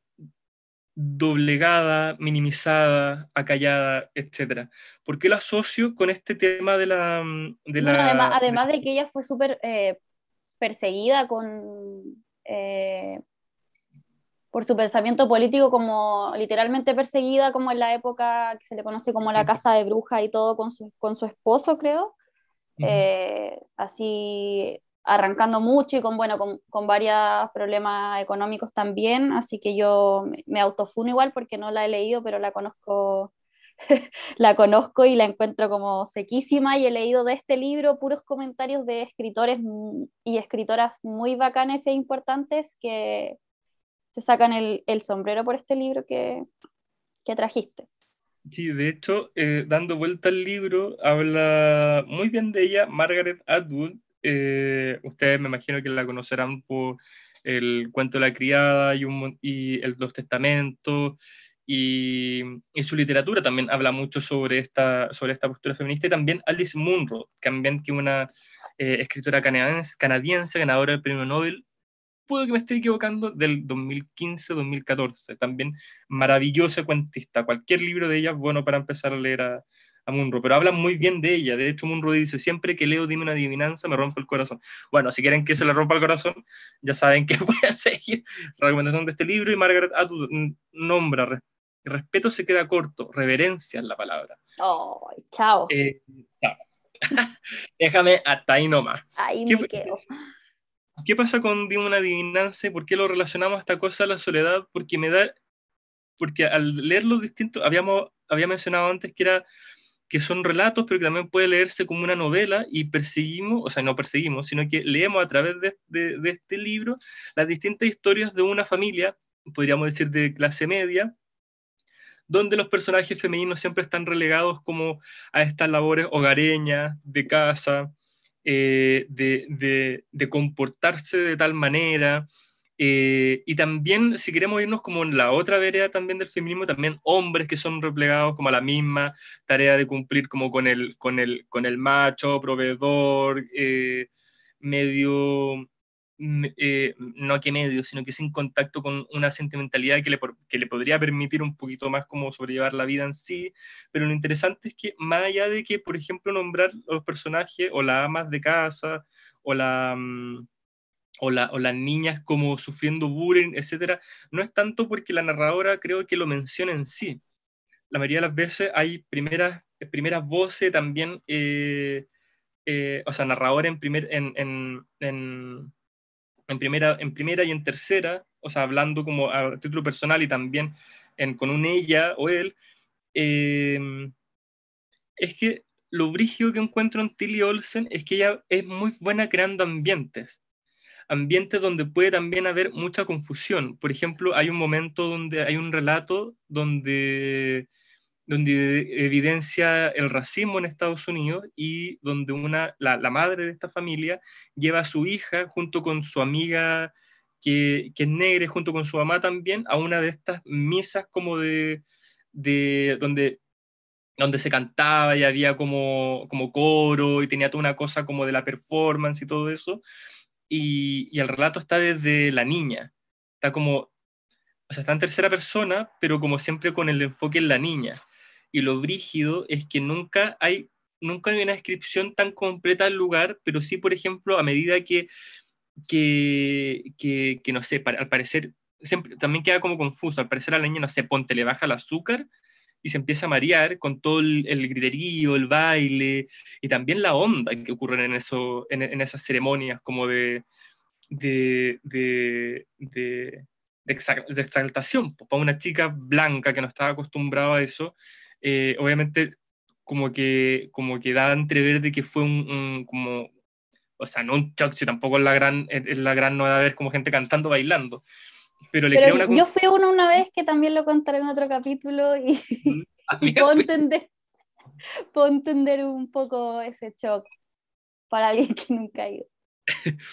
doblegada, minimizada, acallada, etc. ¿Por qué la asocio con este tema de la... además, de... que ella fue súper perseguida con por su pensamiento político como literalmente perseguida, como en la época que se le conoce como la casa de bruja y todo con su, con su esposo, creo. Eh, así arrancando mucho y con, bueno, con, con, varios problemas económicos también, así que yo me autofuno igual porque no la he leído, pero la conozco, la conozco y la encuentro como sequísima y he leído de este libro puros comentarios de escritores y escritoras muy bacanes e importantes que, se sacan el, sombrero por este libro que, trajiste. Sí, de hecho, eh, dando vuelta al libro, habla muy bien de ella Margaret Atwood. Eh, ustedes me imagino que la conocerán por el cuento de la criada y, un, y el, Dos testamentos. Y, su literatura también habla mucho sobre esta, sobre esta postura feminista. Y también Alice Munro, también que una eh, escritora canadiense, ganadora del premio Nobel puedo que me esté equivocando, del 2015-2014. También maravillosa cuentista. Cualquier libro de ella es bueno para empezar a leer a, Munro, pero hablan muy bien de ella. De hecho, Munro dice, siempre que leo dime una adivinanza, me rompo el corazón. Bueno, si quieren que se le rompa el corazón, ya saben que voy a seguir recomendación de este libro y Margaret tu nombra, respeto se queda corto, reverencia es la palabra. Oh, chao. Eh, chao. Déjame hasta ahí nomás. Ahí me quedo. ¿Qué pasa con Dime una adivinanza? ¿Por qué lo relacionamos a esta cosa, a la soledad? Porque me da, porque al los distintos, habíamos, había mencionado antes que era que son relatos, pero que también puede leerse como una novela y perseguimos, o sea, no perseguimos, sino que leemos a través de, de este libro las distintas historias de una familia, podríamos decir de clase media, donde los personajes femeninos siempre están relegados como a estas labores hogareñas, de casa, eh, de, de, comportarse de tal manera. Eh, y también, si queremos irnos como en la otra vereda también del feminismo, también hombres que son replegados como a la misma tarea de cumplir como con el, con el, con el macho, proveedor, eh, medio Mm, eh, no aquí medio, sino que es en contacto con una sentimentalidad que le, podría permitir un poquito más como sobrellevar la vida en sí, pero lo interesante es que más allá de que, por ejemplo, nombrar los personajes o las amas de casa o la... Mm, o, las niñas como sufriendo bullying, etcétera, no es tanto porque la narradora creo que lo menciona en sí. La mayoría de las veces hay primeras, primeras voces también, eh, eh, o sea, narradora en, primer, en en primera, en primera y en tercera, o sea, hablando como a título personal y también en, con un ella o él, em, es que lo brígido que encuentro en Tilly Olsen es que ella es muy buena creando ambientes, ambientes donde puede también haber mucha confusión. Por ejemplo, hay un momento donde hay un relato donde donde evidencia el racismo en Estados Unidos y donde una, la, la, madre de esta familia lleva a su hija junto con su amiga que, que es negra, junto con su mamá también, a una de estas misas como de, de donde, donde se cantaba y había como, como coro y tenía toda una cosa como de la performance y todo eso. Y, y el relato está desde la niña, está como, o sea, está en tercera persona, pero como siempre con el enfoque en la niña y lo brígido es que nunca hay, nunca hay una descripción tan completa del lugar, pero sí, por ejemplo, a medida que, que, que, no sé, al parecer, también queda como confuso, al parecer a la niña, no sé, ponte, le baja el azúcar y se empieza a marear con todo el, griterío, el baile y también la onda que ocurren en, eso, en, esas ceremonias como de, de, de, de de, exaltación, para una chica blanca que no estaba acostumbrada a eso, eh, obviamente como que, como que da a entrever de que fue un, como, o sea, no un si tampoco es la gran, es la gran novedad ver como gente cantando, bailando. Pero, yo fui uno una vez que también lo contaré en otro capítulo y, mm, puedo, entender, entender un poco ese shock para alguien que nunca ha ido.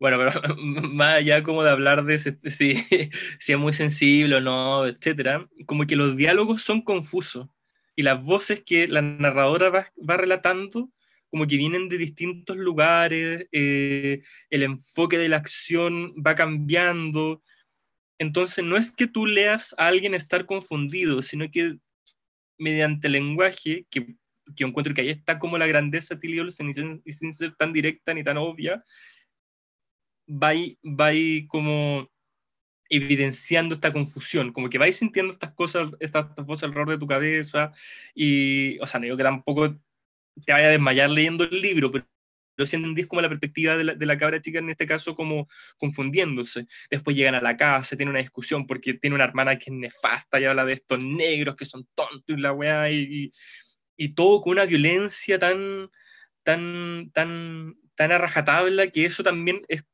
Bueno, pero más allá como de hablar de si, es muy sensible o no, etcétera, como que los diálogos son confusos y las voces que la narradora va, relatando como que vienen de distintos lugares, eh, el enfoque de la acción va cambiando. Entonces no es que tú leas a alguien estar confundido, sino que mediante el lenguaje, que, que encuentro que ahí está como la grandeza de Tilio y sin ser tan directa ni tan obvia, va, y, va y como evidenciando esta confusión, como que vais sintiendo estas cosas, estas, estas voces alrededor de tu cabeza, y, o sea, no digo que tampoco te vaya a desmayar leyendo el libro, pero lo entendís como la perspectiva de la, cabra chica en este caso como confundiéndose. Después llegan a la casa, tiene una discusión porque tiene una hermana que es nefasta y habla de estos negros que son tontos y la weá y, y, todo con una violencia tan, tan, tan, tan a que eso también es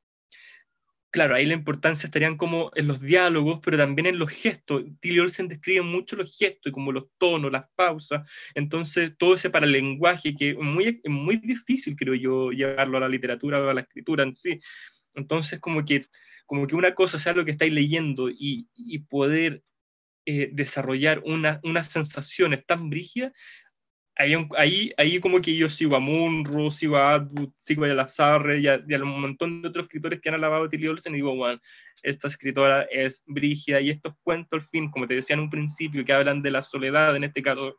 claro, ahí la importancia estarían como en los diálogos, pero también en los gestos. Tilly Olsen describe mucho los gestos y como los tonos, las pausas. Entonces, todo ese paralenguaje que es muy, muy difícil, creo yo, llevarlo a la literatura o a la escritura en sí. Entonces, como que, como que una cosa sea lo que estáis leyendo y, y poder eh, desarrollar una, unas sensaciones tan brígidas Ahí, ahí, como que yo sigo a Munro, sigo a Atwood, sigo a Lazarre y a, un montón de otros escritores que han alabado a Tilly Olsen y digo, bueno, esta escritora es brígida y estos cuentos al fin, como te decía en un principio, que hablan de la soledad, en este caso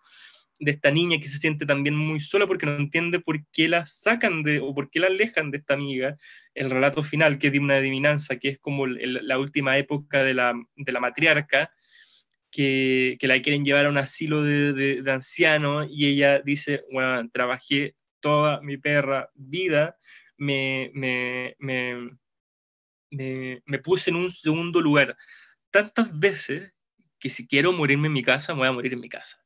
de esta niña que se siente también muy sola porque no entiende por qué la sacan de o por qué la alejan de esta amiga. El relato final, que es de una adivinanza, que es como la última época de la, de la matriarca, que, la quieren llevar a un asilo de, ancianos y ella dice, bueno, trabajé toda mi perra vida, me, me, me, me, puse en un segundo lugar tantas veces que si quiero morirme en mi casa, voy a morir en mi casa.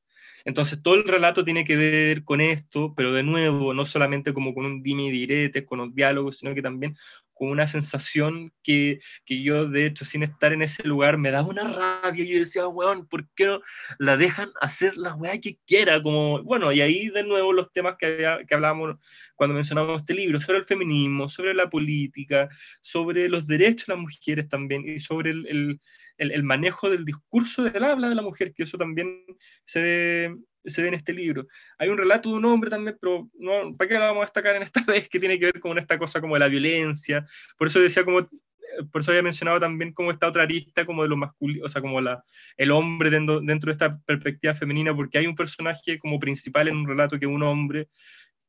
Entonces, todo el relato tiene que ver con esto, pero de nuevo, no solamente como con un dime y diretes, con los diálogos, sino que también con una sensación que, yo, de hecho, sin estar en ese lugar, me daba una rabia. Yo decía, weón, ¿por qué no la dejan hacer la weá que quiera? Como, bueno, y ahí de nuevo los temas que, hablábamos cuando mencionábamos este libro, sobre el feminismo, sobre la política, sobre los derechos de las mujeres también, y sobre el manejo del discurso del habla de la mujer, que eso también se ve se ve en este libro. Hay un relato de un hombre también, pero no, ¿para qué lo vamos a destacar en esta vez? Que tiene que ver con esta cosa como de la violencia. Por eso decía como eh, por eso había mencionado también como esta otra arista como de lo masculino, o sea, como la, el hombre dentro, dentro de esta perspectiva femenina, porque hay un personaje como principal en un relato que es un hombre,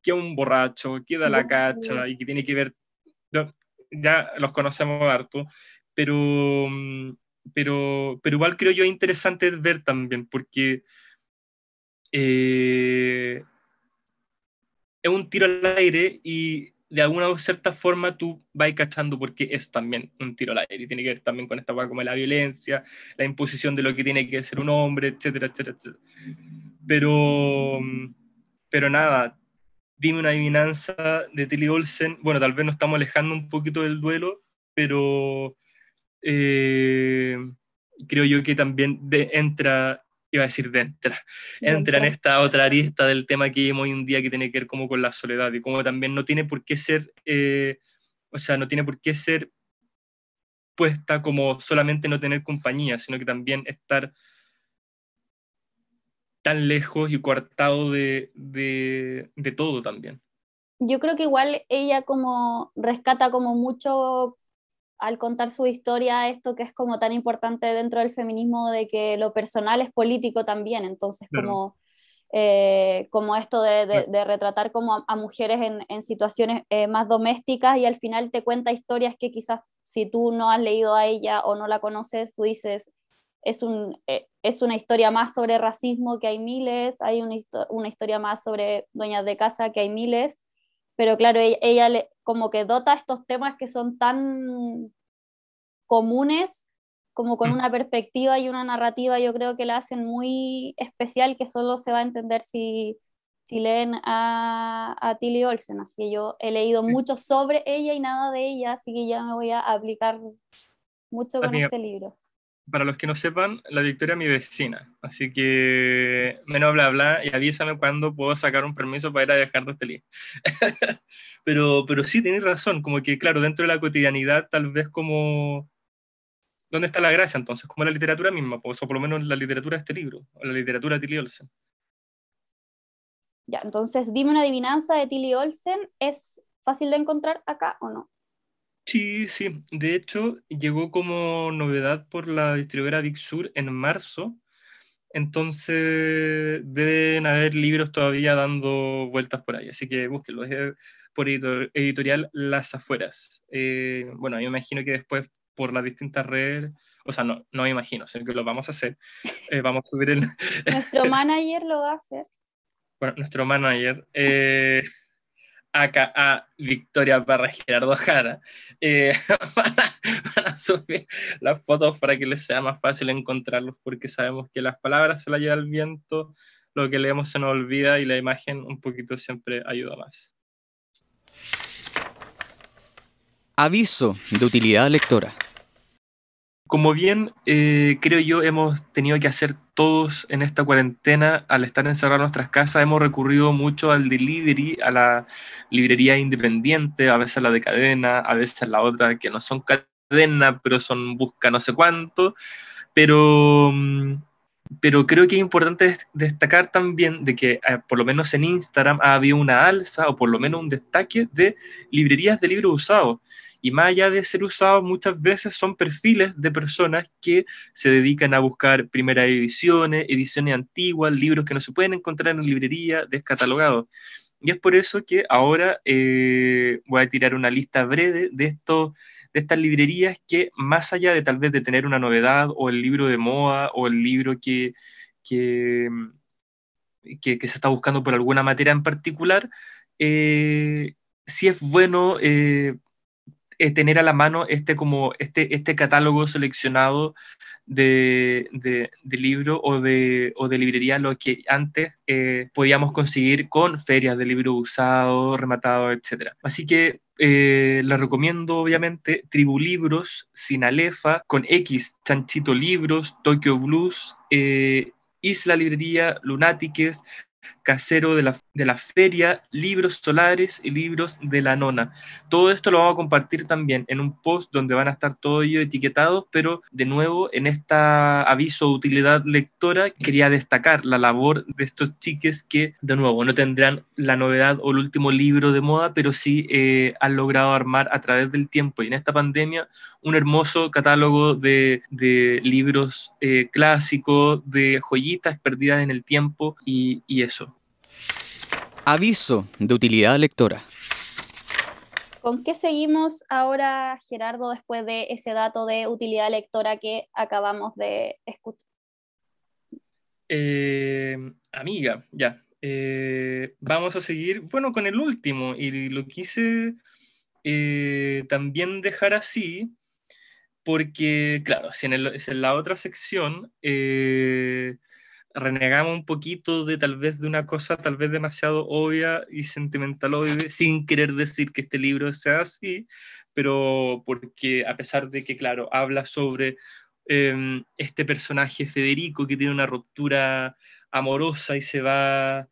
que es un borracho, que da la cacha y que tiene que ver, ya los conocemos harto, pero, mm, pero, pero igual creo yo interesante ver también, porque eh, es un tiro al aire y de alguna o cierta forma tú vas cachando porque es también un tiro al aire y tiene que ver también con esta cosa como la violencia, la imposición de lo que tiene que ser un hombre, etcétera, etcétera, Pero, pero nada, dime una adivinanza de Tilly Olsen. Bueno, tal vez nos estamos alejando un poquito del duelo, pero eh, creo yo que también entra iba a decir dentro entra en esta otra arista del tema que hoy en día que tiene que ver como con la soledad y como también no tiene por qué ser, eh, o sea, no tiene por qué ser puesta como solamente no tener compañía, sino que también estar tan lejos y coartado de, de todo también. Yo creo que igual ella como rescata como mucho al contar su historia esto que es como tan importante dentro del feminismo de que lo personal es político también, entonces como, eh, como esto de, retratar como a, mujeres en, situaciones eh, más domésticas y al final te cuenta historias que quizás si tú no has leído a ella o no la conoces, tú dices, es, un, eh, es una historia más sobre racismo que hay miles, hay una, una historia más sobre dueñas de casa que hay miles pero claro, e-, ella, le, como que dota estos temas que son tan comunes, como con mm. una perspectiva y una narrativa, yo creo que la hacen muy especial, que solo se va a entender si, si leen a, Tilly Olsen. Así que yo he leído mucho sobre ella y nada de ella, así que ya me voy a aplicar mucho con este libro para los que no sepan, la Victoria es mi vecina, así que menos bla bla y avísame cuando puedo sacar un permiso para ir a dejar de este pero, pero sí, tienes razón, como que claro, dentro de la cotidianidad tal vez como... ¿Dónde está la gracia entonces? Como la literatura misma, pues, o por lo menos la literatura de este libro, o la literatura de Tilly Olsen. Ya, entonces dime una adivinanza de Tilly Olsen, ¿es fácil de encontrar acá o no? Sí, sí. De hecho, llegó como novedad por la distribuidora Big Sur en marzo. Entonces deben haber libros todavía dando vueltas por ahí, así que búsquenlo, por editorial Las Afueras. Eh, bueno, yo imagino que después por las distintas redes, o sea, no, no me imagino, sino que lo vamos a hacer. Eh, vamos a subir el... Nuestro manager lo va a hacer. Bueno, nuestro manager. Eh, a Victoria Barra Gerardo Jara, van, eh, a, subir las fotos para que les sea más fácil encontrarlos, porque sabemos que las palabras se las lleva el viento, lo que leemos se nos olvida y la imagen un poquito siempre ayuda más. Aviso de utilidad lectora. Como bien eh, creo yo hemos tenido que hacer todos en esta cuarentena, al estar encerrados nuestras casas, hemos recurrido mucho al delivery, a la librería independiente, a veces la de cadena, a veces la otra, que no son cadena, pero son busca no sé cuánto. Pero, mm, pero creo que es importante destacar también de que eh, por lo menos en Instagram ha habido una alza o por lo menos un destaque de librerías de libros usados y más allá de ser usados muchas veces son perfiles de personas que se dedican a buscar primeras ediciones, ediciones antiguas, libros que no se pueden encontrar en librería, descatalogados. Y es por eso que ahora eh, voy a tirar una lista breve de, de estas librerías que más allá de tal vez de tener una novedad o el libro de moda o el libro que, que, se está buscando por alguna materia en particular, eh, si es bueno eh, eh, tener a la mano este, como este, este catálogo seleccionado de, de, libro o de, de, librería, lo que antes eh, podíamos conseguir con ferias de libro usado, rematado, etc. Así que eh, les recomiendo obviamente Tribu Libros, Sinalefa, con X, Chanchito Libros, Tokyo Blues, Isla Librería, Lunatiques, casero de la, feria, libros solares y libros de la nona. Todo esto lo vamos a compartir también en un post donde van a estar todo ello etiquetados, pero de nuevo en este aviso utilidad lectora quería destacar la labor de estos chiques que de nuevo no tendrán la novedad o el último libro de moda, pero sí eh, han logrado armar a través del tiempo y en esta pandemia un hermoso catálogo de, libros eh, clásicos, de joyitas perdidas en el tiempo y, y Aviso de utilidad lectora. ¿Con qué seguimos ahora, Gerardo, después de ese dato de utilidad lectora que acabamos de escuchar? Eh, amiga, ya. Eh, vamos a seguir, bueno, con el último, y lo quise eh, también dejar así, porque, claro, si en, en la otra sección renegamos un poquito de tal vez de una cosa tal vez demasiado obvia y sentimental hoy, sin querer decir que este libro sea así, pero porque a pesar de que, claro, habla sobre em, este personaje Federico que tiene una ruptura amorosa y se va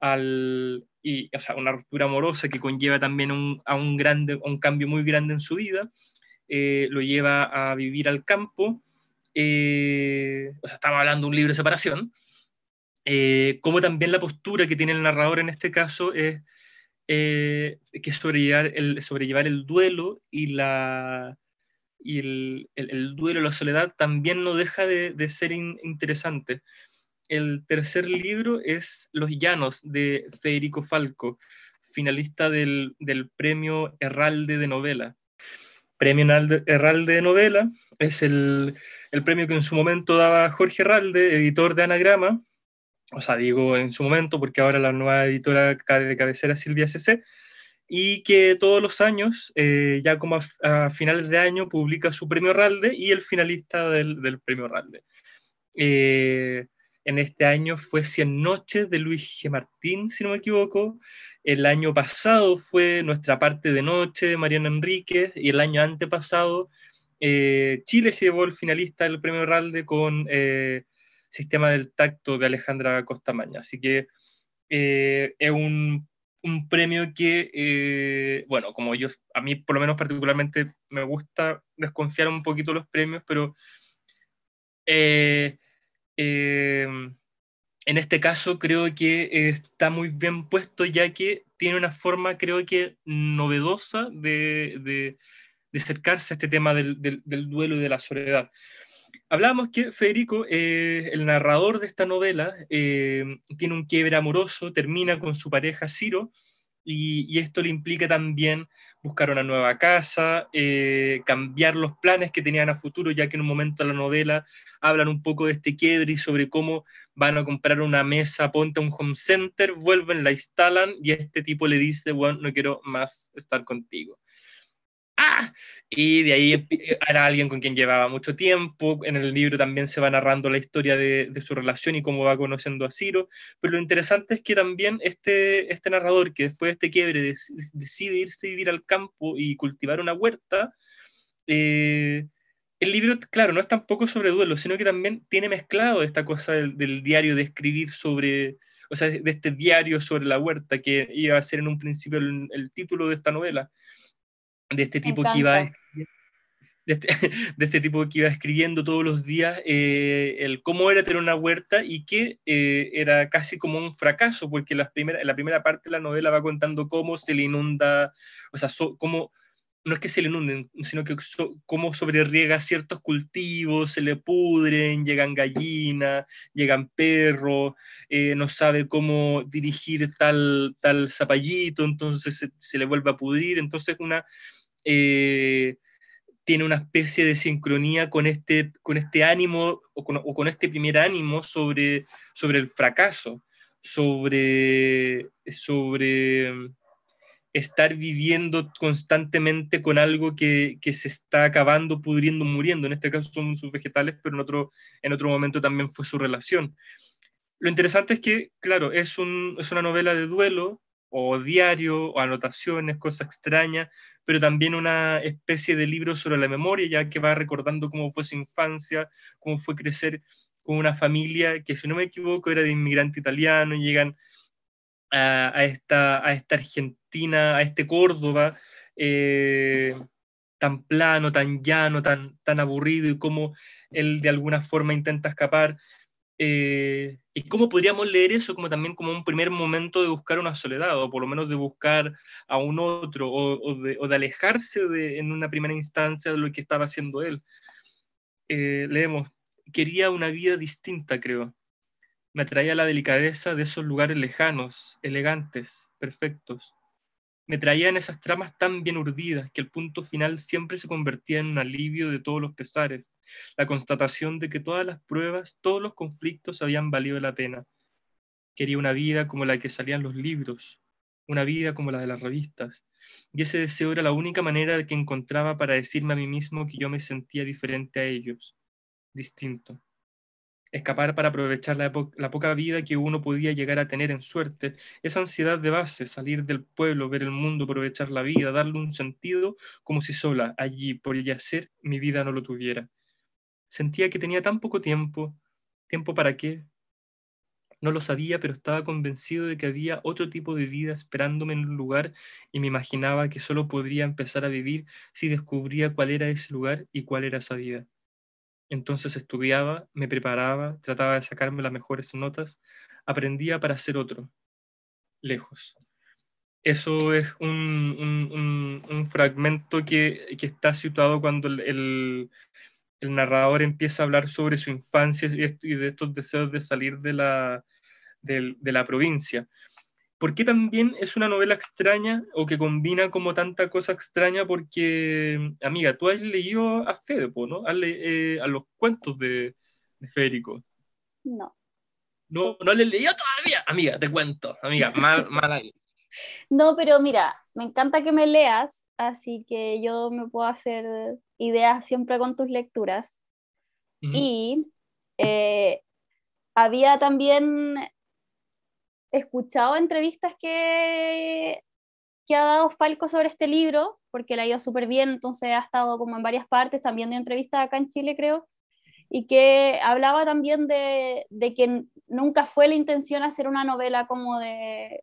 al... Y, o sea, una ruptura amorosa que conlleva también un, a un, grande, un cambio muy grande en su vida, eh, lo lleva a vivir al campo eh, o sea, estamos hablando de un libro de separación, eh, como también la postura que tiene el narrador en este caso es eh, que sobrellevar el, sobrellevar el duelo y la y el, el, duelo, la soledad también no deja de, de ser interesante. El tercer libro es Los Llanos de Federico Falco, finalista del, del premio Herralde de Novela. Premio Herralde de Novela es el el premio que en su momento daba Jorge Ralde, editor de Anagrama, o sea, digo en su momento porque ahora la nueva editora de cabecera Silvia CC, y que todos los años, eh, ya como a, finales de año, publica su premio Ralde y el finalista del, premio Ralde. Eh, en este año fue Cien Noches de Luis G. Martín, si no me equivoco. El año pasado fue Nuestra Parte de Noche de Mariana Enríquez y el año antepasado eh, Chile llevó el finalista del premio Ralde con eh, Sistema del Tacto de Alejandra Costamaña. Así que eh, es un, premio que, bueno, como yo, a mí por lo menos particularmente me gusta desconfiar un poquito los premios, pero en este caso creo que está muy bien puesto ya que tiene una forma, creo que, novedosa de de acercarse a este tema del, duelo y de la soledad. hablamos que Federico, eh, el narrador de esta novela, eh, tiene un quiebre amoroso, termina con su pareja Ciro, y, esto le implica también buscar una nueva casa, eh, cambiar los planes que tenían a futuro, ya que en un momento de la novela hablan un poco de este quiebre y sobre cómo van a comprar una mesa, ponte a un home center, vuelven, la instalan y este tipo le dice, bueno, no quiero más estar contigo. ¡ah! Y de ahí eh, era alguien con quien llevaba mucho tiempo. En el libro también se va narrando la historia de, su relación y cómo va conociendo a Ciro. Pero lo interesante es que también este, este narrador, que después de este quiebre decide irse a vivir al campo y cultivar una huerta, eh, el libro, claro, no es tampoco sobre duelo, sino que también tiene mezclado esta cosa del, diario de escribir sobre, o sea, de este diario sobre la huerta que iba a ser en un principio el título de esta novela de este tipo que iba este, de este, tipo que escribiendo todos los días eh, el cómo era tener una huerta y que eh, era casi como un fracaso porque la primera, la primera parte de la novela va contando cómo se le inunda o sea cómo no es que se le inunden, sino que cómo cómo sobreriega ciertos cultivos, se le pudren, llegan gallinas, llegan perros, eh, no sabe cómo dirigir tal, tal zapallito, entonces se, se, le vuelve a pudrir. Entonces, una, eh, tiene una especie de sincronía con este, con este ánimo o con, este primer ánimo sobre, sobre el fracaso, sobre, sobre mm, estar viviendo constantemente con algo que, se está acabando, pudriendo, muriendo. En este caso son sus vegetales, pero en otro, en otro momento también fue su relación. Lo interesante es que, claro, es, es una novela de duelo, o diario o anotaciones, cosas extrañas, pero también una especie de libro sobre la memoria, ya que va recordando cómo fue su infancia, cómo fue crecer con una familia que, si no me equivoco, era de inmigrante italiano, y llegan a, esta, a esta Argentina, a este Córdoba. Eh, tan plano, tan llano, tan, tan aburrido y cómo él de alguna forma intenta escapar. ¿Y eh, cómo podríamos leer eso como también como un primer momento de buscar una soledad, o por lo menos de buscar a un otro, o, de, alejarse en una primera instancia de lo que estaba haciendo él? Eh, leemos, quería una vida distinta, creo. Me atraía la delicadeza de esos lugares lejanos, elegantes, perfectos me traían esas tramas tan bien urdidas que el punto final siempre se convertía en un alivio de todos los pesares, la constatación de que todas las pruebas, todos los conflictos habían valido la pena. Quería una vida como la que salían los libros, una vida como la de las revistas, y ese deseo era la única manera que encontraba para decirme a mí mismo que yo me sentía diferente a ellos, distinto escapar para aprovechar la, poca vida que uno podía llegar a tener en suerte, esa ansiedad de base, salir del pueblo, ver el mundo, aprovechar la vida, darle un sentido como si sola, allí, por yacer, mi vida no lo tuviera. Sentía que tenía tan poco tiempo, tiempo para qué. No lo sabía, pero estaba convencido de que había otro tipo de vida esperándome en un lugar y me imaginaba que solo podría empezar a vivir si descubría cuál era ese lugar y cuál era esa vida. Entonces estudiaba, me preparaba, trataba de sacarme las mejores notas, aprendía para ser otro, lejos. Eso es un, fragmento que, está situado cuando el, narrador empieza a hablar sobre su infancia y, de estos deseos de salir de la provincia. ¿Por qué también es una novela extraña o que combina como tanta cosa extraña? Porque, amiga, tú has leído a Fedepo, ¿no? A, eh, a los cuentos de, de Federico. No. No, no le he leído todavía. Amiga, te cuento. Amiga, mal, mal ahí. No, pero mira, me encanta que me leas, así que yo me puedo hacer ideas siempre con tus lecturas. Y eh, había también escuchado entrevistas que, ha dado Falco sobre este libro, porque le ha ido súper bien, entonces ha estado como en varias partes, también de entrevistas acá en Chile, creo, y que hablaba también de, de, que nunca fue la intención hacer una novela como de,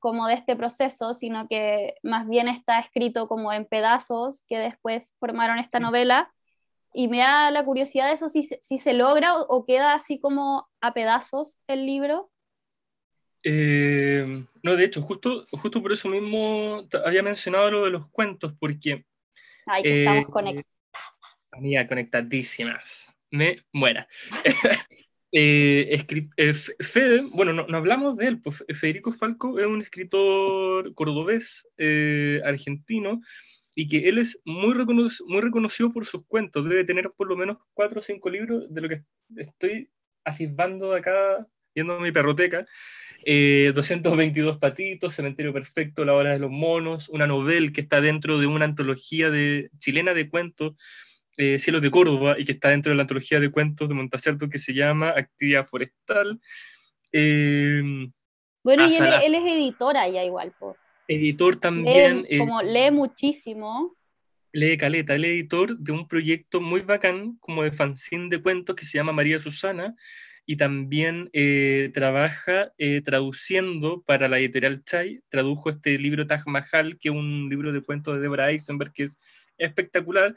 como de este proceso, sino que más bien está escrito como en pedazos que después formaron esta novela. Y me da la curiosidad de eso, si, si se logra o queda así como a pedazos el libro. Eh, no, de hecho, justo, justo por eso mismo había mencionado lo de los cuentos, porque... Ay, que estamos eh, conectadas. Amiga, conectadísimas. Me muera. Eh, Fede, bueno, no, hablamos de él, pues, Federico Falco es un escritor cordobés, argentino, y que él es muy, muy reconocido por sus cuentos. Debe tener por lo menos cuatro o cinco libros de lo que estoy atisbando acá, viendo mi perroteca. 222 eh, patitos, Cementerio Perfecto, La Hora de los Monos, una novela que está dentro de una antología de, chilena de cuentos, eh, Cielos de Córdoba, y que está dentro de la antología de cuentos de Montacerto que se llama Actividad Forestal. Em, bueno, y él, es editor ya igual. Editor también. Lee, eh, como lee muchísimo. Lee Caleta, el editor de un proyecto muy bacán, como de fanzine de cuentos, que se llama María Susana, y también eh, trabaja eh, traduciendo para la editorial Chai, tradujo este libro Taj Mahal, que es un libro de cuentos de Deborah Eisenberg que es espectacular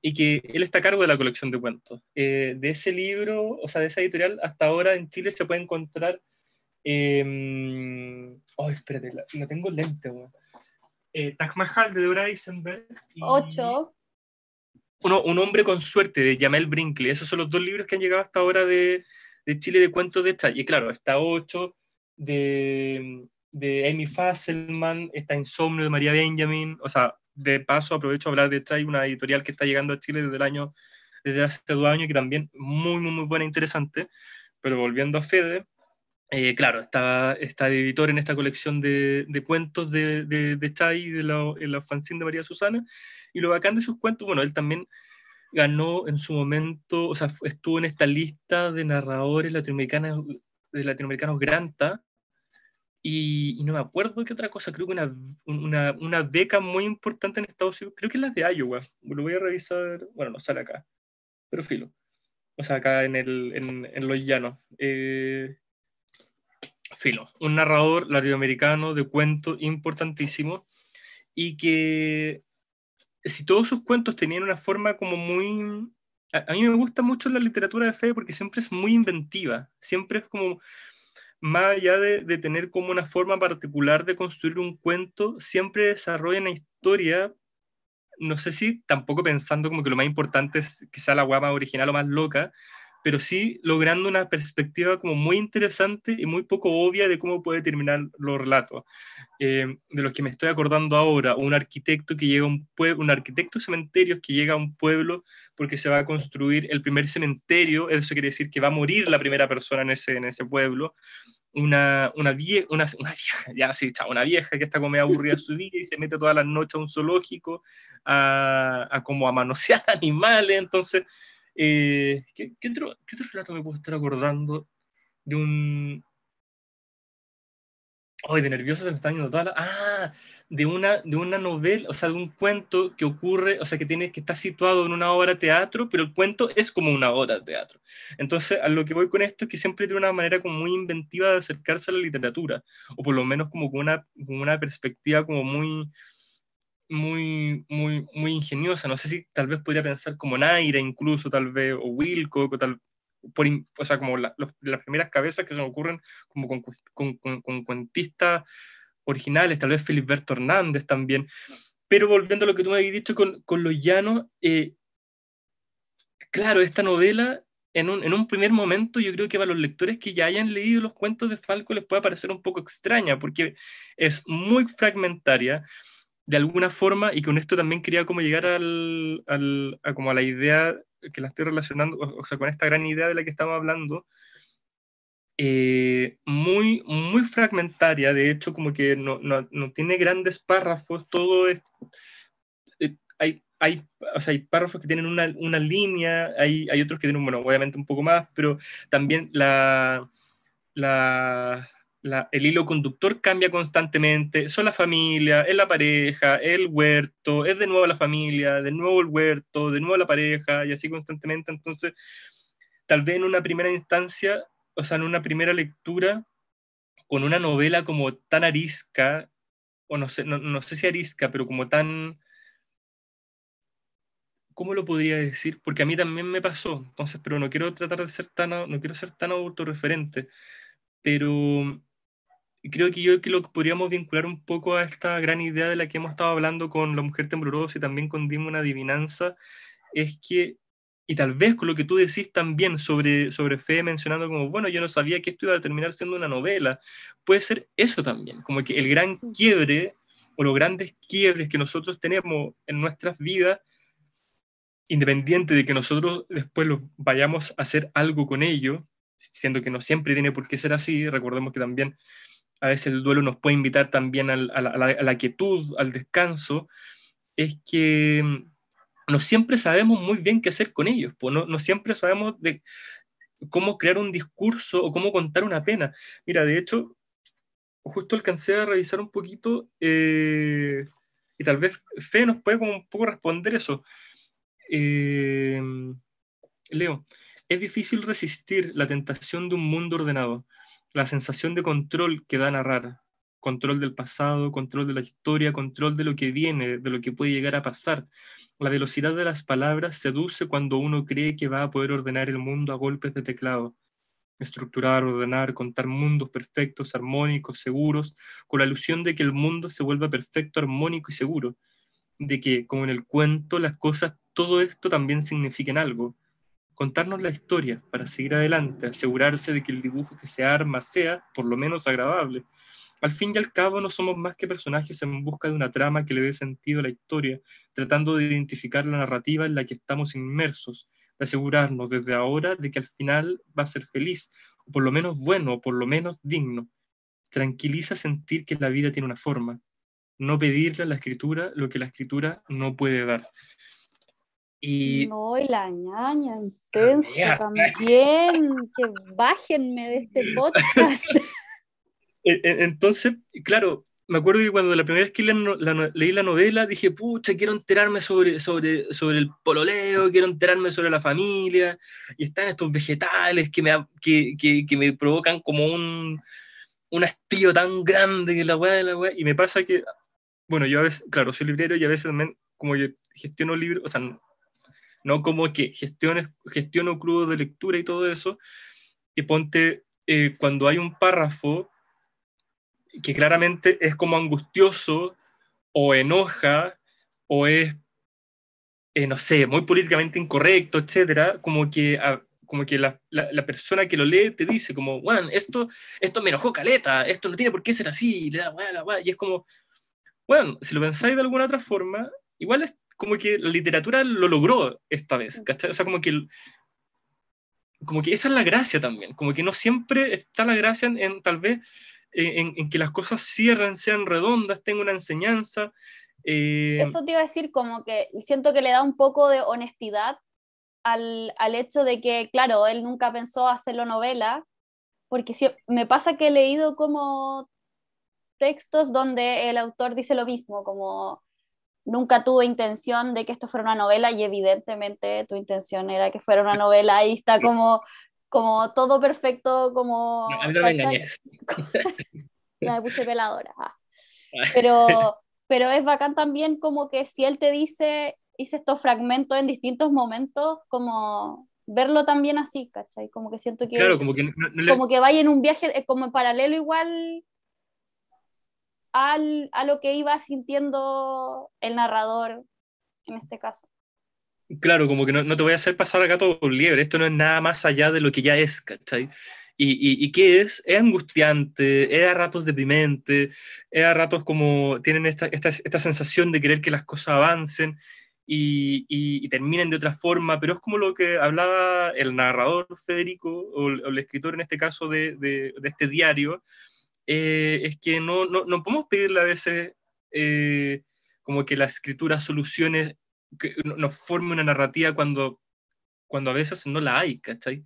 y que él está a cargo de la colección de cuentos. Eh, de ese libro, o sea, de esa editorial, hasta ahora en Chile se puede encontrar... Em, oh, espérate, no tengo lente, weón. Taj Mahal de Deborah Eisenberg. Ocho. un hombre con suerte de Jamel Brinkley. Esos son los dos libros que han llegado hasta ahora de, de Chile de cuentos de Chay, Y claro, está Ocho de, de Amy Fasselman, está Insomnio de María Benjamin. O sea, de paso aprovecho a hablar de Chay, una editorial que está llegando a Chile desde el año, desde hace dos años, que también muy, muy, muy buena e interesante. Pero volviendo a Fede, eh, claro, está, está el editor en esta colección de, de cuentos de, de, Chay, de la, de la fanzine de María Susana, y lo bacán de sus cuentos, bueno, él también ganó en su momento, o sea, estuvo en esta lista de narradores latinoamericanos, de latinoamericanos Granta, y, no me acuerdo qué otra cosa, creo que una, una, beca muy importante en Estados Unidos, creo que es la de Iowa, lo voy a revisar, bueno, no sale acá, pero filo, o sea, acá en, el, en, los llanos. Eh, filo, un narrador latinoamericano de cuento importantísimo y que si todos sus cuentos tenían una forma como muy... A, mí me gusta mucho la literatura de fe porque siempre es muy inventiva, siempre es como, más allá de, tener como una forma particular de construir un cuento, siempre desarrolla una historia, no sé si tampoco pensando como que lo más importante es que sea la guapa original o más loca, pero sí logrando una perspectiva como muy interesante y muy poco obvia de cómo puede terminar los relatos. Eh, de los que me estoy acordando ahora, un arquitecto que llega un pueblo, un arquitecto de cementerios que llega a un pueblo porque se va a construir el primer cementerio, eso quiere decir que va a morir la primera persona en ese, en ese pueblo. Una, una, vie una, vieja, ya sí, una vieja que está como medio aburrida su vida y se mete todas las noches a un zoológico a, a como a manosear animales, entonces eh, ¿qué, otro, relato me puedo estar acordando de un... Ay, de nerviosa se me está yendo toda Ah, de una, de una novela, o sea, de un cuento que ocurre, o sea, que, tiene, que está situado en una obra de teatro, pero el cuento es como una obra de teatro. Entonces, a lo que voy con esto es que siempre tiene una manera como muy inventiva de acercarse a la literatura, o por lo menos como con una, con una perspectiva como muy muy, muy, muy ingeniosa. No sé si tal vez podría pensar como Naira incluso, tal vez, o Wilco o tal, por, o sea, como las primeras cabezas que se me ocurren como con, cuentistas originales, tal vez Filiberto Hernández también. Pero volviendo a lo que tú me habías dicho con, con Los Llanos, eh, claro, esta novela en un, en un, primer momento yo creo que para los lectores que ya hayan leído los cuentos de Falco les puede parecer un poco extraña porque es muy fragmentaria, de alguna forma, y con esto también quería como llegar a, como a la idea que la estoy relacionando, o, sea, con esta gran idea de la que estamos hablando, eh, muy, muy fragmentaria, de hecho, como que no, tiene grandes párrafos, todo es... Eh, hay, hay, párrafos que tienen una, línea, hay, hay, otros que tienen, bueno, obviamente un poco más, pero también la, la el hilo conductor cambia constantemente, son la familia, es la pareja, el huerto, es de nuevo la familia, de nuevo el huerto, de nuevo la pareja, y así constantemente. Entonces, tal vez en una primera instancia, o sea, en una primera lectura, con una novela como tan arisca, o no sé, no, no sé si arisca, pero como tan... ¿Cómo lo podría decir? Porque a mí también me pasó, entonces, pero no quiero tratar de ser tan, no quiero ser tan autorreferente, pero y creo que yo que lo podríamos vincular un poco a esta gran idea de la que hemos estado hablando con La Mujer Temblorosa y también con Dime una adivinanza, es que, y tal vez con lo que tú decís también sobre, sobre Fe, mencionando como, bueno, yo no sabía que esto iba a terminar siendo una novela, puede ser eso también, como que el gran mm. quiebre o los grandes quiebres que nosotros tenemos en nuestras vidas, independiente de que nosotros después vayamos a hacer algo con ello, siendo que no siempre tiene por qué ser así, recordemos que también a veces el duelo nos puede invitar también a, la, quietud, al descanso, es que mm, no siempre sabemos muy bien qué hacer con ellos, no, siempre sabemos de cómo crear un discurso o cómo contar una pena. Mira, de hecho, justo alcancé a revisar un poquito eh, y tal vez Fe nos puede un poco responder eso. Eh, Leo, es difícil resistir la tentación de un mundo ordenado la sensación de control que da narrar, control del pasado, control de la historia, control de lo que viene, de lo que puede llegar a pasar. La velocidad de las palabras seduce cuando uno cree que va a poder ordenar el mundo a golpes de teclado, estructurar, ordenar, contar mundos perfectos, armónicos, seguros, con la ilusión de que el mundo se vuelva perfecto, armónico y seguro, de que, como en el cuento, las cosas, todo esto también significa algo, contarnos la historia para seguir adelante, asegurarse de que el dibujo que se arma sea, por lo menos, agradable. Al fin y al cabo, no somos más que personajes en busca de una trama que le dé sentido a la historia, tratando de identificar la narrativa en la que estamos inmersos, de asegurarnos desde ahora de que al final va a ser feliz, o por lo menos bueno, o por lo menos digno. Tranquiliza sentir que la vida tiene una forma, no pedirle a la escritura lo que la escritura no puede dar. Y, no, y la ñaña intensa también, que bájenme de este podcast. E, e, entonces, claro, me acuerdo que cuando la primera vez que leí la novela dije, pucha, quiero enterarme sobre, sobre, sobre el pololeo, quiero enterarme sobre la familia, y están estos vegetales que me, que, me provocan como un, un hastío tan grande que la weá de la weá, y me pasa que, bueno, yo a veces, claro, soy librero y a veces también, como yo gestiono libros, o sea, no como que gestiones, gestiono crudo de lectura y todo eso, y ponte eh, cuando hay un párrafo que claramente es como angustioso o enoja o es, eh, no sé, muy políticamente incorrecto, etcétera, como que, como que la, persona que lo lee te dice como, bueno esto, esto me enojó caleta, esto no tiene por qué ser así, y, le da, y es como, bueno, si lo pensáis de alguna otra forma, igual es como que la literatura lo logró esta vez, mm. ¿cachai? O sea, como que, como que esa es la gracia también, como que no siempre está la gracia en, tal vez eh, en, que las cosas cierren, sean redondas, tengan una enseñanza. Eh, Eso te iba a decir, como que siento que le da un poco de honestidad al, al hecho de que, claro, él nunca pensó hacerlo novela, porque si, me pasa que he leído como textos donde el autor dice lo mismo, como nunca tuve intención de que esto fuera una novela y evidentemente tu intención era que fuera una novela y está como, como todo perfecto, como... a me puse peladora. Ah. Ah. Pero, pero es bacán también como que si él te dice, hice estos fragmentos en distintos momentos, como verlo también así, ¿cachai? Como que siento que... Claro, como que, como que vaya en un viaje, eh, como en paralelo igual a lo que iba sintiendo el narrador en este caso. Claro, como que no, no te voy a hacer pasar acá todo el liebre, esto no es nada más allá de lo que ya es, ¿cachai? Y, y, qué es, es angustiante, es a ratos deprimente, es a ratos como tienen esta, esta, sensación de querer que las cosas avancen y, terminen de otra forma, pero es como lo que hablaba el narrador Federico, o el, escritor en este caso de, de este diario, eh, es que no, no, no, podemos pedirle a veces eh, como que la escritura solucione, que nos forme una narrativa cuando, cuando a veces no la hay, ¿cachai?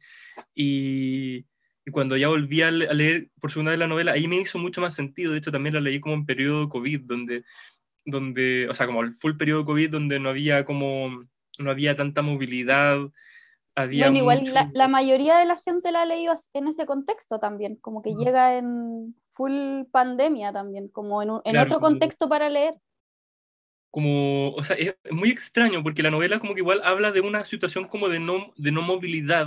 Y, cuando ya volví a, leer por segunda vez la novela, ahí me hizo mucho más sentido, de hecho también la leí como en periodo COVID, donde, donde o sea, como el full periodo COVID, donde no había como, no había tanta movilidad, había bueno, igual la, mayoría de la gente la ha leído en ese contexto también, como que llega en, full pandemia también, como en, otro contexto para leer. Como, o sea, es muy extraño porque la novela como que igual habla de una situación como de no, de no movilidad,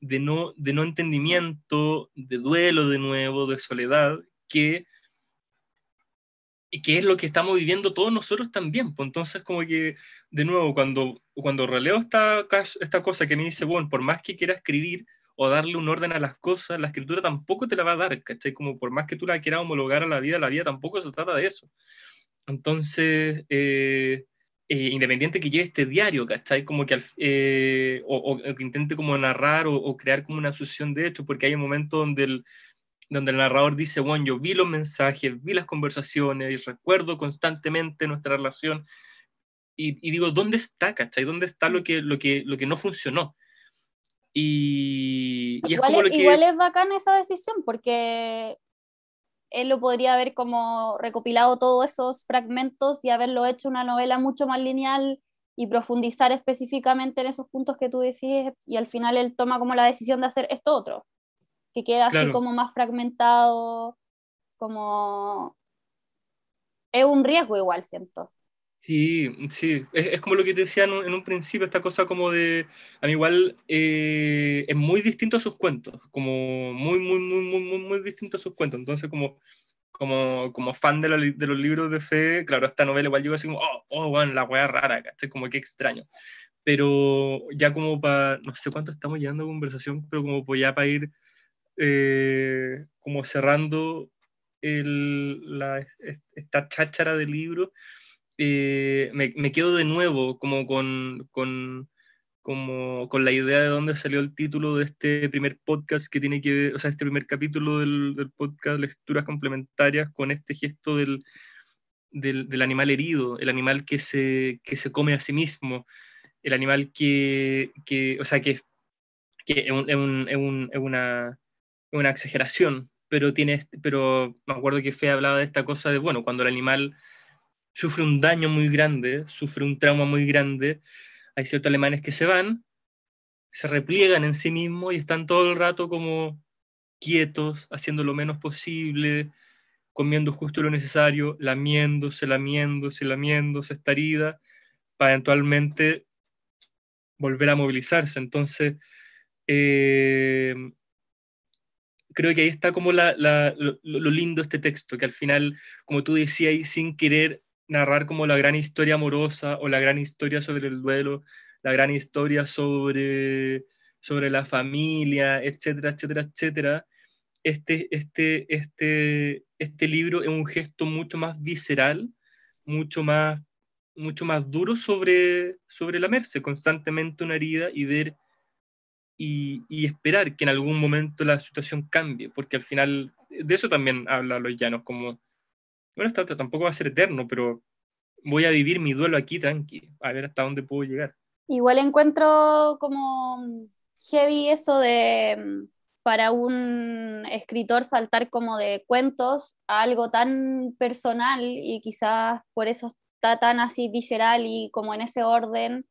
de no, de no entendimiento, de duelo de nuevo, de soledad, que, que es lo que estamos viviendo todos nosotros también. Pues entonces, como que, de nuevo, cuando, cuando releo esta, esta cosa que me dice, bueno, por más que quiera escribir, o darle un orden a las cosas, la escritura tampoco te la va a dar, ¿cachai? Como por más que tú la quieras homologar a la vida, la vida tampoco se trata de eso. Entonces, eh, eh, independiente que llegue este diario, ¿cachai? Como que, eh, o, que intente como narrar o, crear como una asociación de hecho, porque hay un momento donde el, donde el narrador dice, bueno, yo vi los mensajes, vi las conversaciones y recuerdo constantemente nuestra relación. Y, digo, ¿dónde está, cachai? ¿Dónde está lo mm. que, lo que, lo que no funcionó? Y, igual, es, bacana esa decisión porque él lo podría haber como recopilado todos esos fragmentos y haberlo hecho una novela mucho más lineal y profundizar específicamente en esos puntos que tú decís y al final él toma como la decisión de hacer esto otro, que queda así como más fragmentado, como... Es un riesgo igual, siento. Sí, mm, sí, es, como lo que te decía en un, principio, esta cosa como de, a mí igual eh, es muy distinto a sus cuentos, como muy, muy, muy, muy, muy, muy distinto a sus cuentos. Entonces, como, como, como fan de, los libros de fe, claro, esta novela igual yo así oh, oh, la wea rara, como que extraño. Pero ya como para, no sé cuánto estamos llegando a conversación, pero como pues ya para ir eh, como cerrando esta cháchara de libros eh, me, quedo de nuevo como con, la idea de dónde salió el título de este primer podcast que tiene que ver, o sea, este primer capítulo del, podcast Lecturas Complementarias con este gesto del, animal herido, el animal que se, que se come a sí mismo, el animal que, o sea, que, es, una, exageración, pero tiene, este, pero me acuerdo que Fe hablaba de esta cosa de, bueno, cuando el animal sufre un daño muy grande, sufre un trauma muy grande. Hay ciertos alemanes que se van, se repliegan en sí mismos y están todo el rato como quietos, haciendo lo menos posible, comiendo justo lo necesario, lamiéndose, lamiéndose, lamiéndose esta herida, para eventualmente volver a movilizarse. Entonces, eh, creo que ahí está como lo, lindo de este texto, que al final, como tú decías, sin querer narrar como la gran historia amorosa o la gran historia sobre el duelo, la gran historia sobre, sobre la familia, etcétera, etcétera, etcétera. Este, este, este, este libro es un gesto mucho más visceral, mucho más, mucho más duro sobre, sobre la merce constantemente una herida y ver y, y, esperar que en algún momento la situación cambie, porque al final de eso también habla Los Llanos, como bueno, tampoco va a ser eterno, pero voy a vivir mi duelo aquí tranqui, a ver hasta dónde puedo llegar. Igual encuentro como heavy eso de mm, para un escritor saltar como de cuentos a algo tan personal y quizás por eso está tan así visceral y como en ese orden.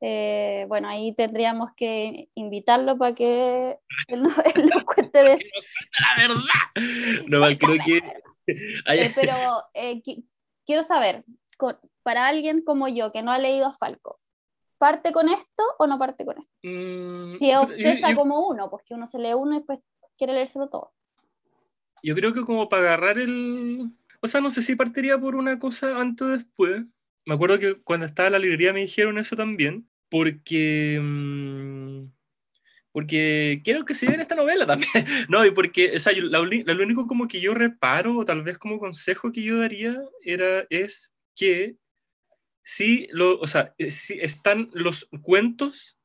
Eh, bueno, ahí tendríamos que invitarlo para que él nos, cuente de eso. la verdad. No, creo que Eh, pero eh, quiero saber, para alguien como yo que no ha leído a Falco, ¿parte con esto o no parte con esto? Mm, es obsesa como uno, porque pues, uno se lee uno y después quiere leérselo todo. Yo creo que como para agarrar el... O sea, no sé si partiría por una cosa antes o después. Me acuerdo que cuando estaba en la librería me dijeron eso también, porque... Mm, porque quiero que se vea en esta novela también. No, y porque, o sea, lo único como que yo reparo, o tal vez como consejo que yo daría, era, es que si, lo, o sea, eh, si están los cuentos,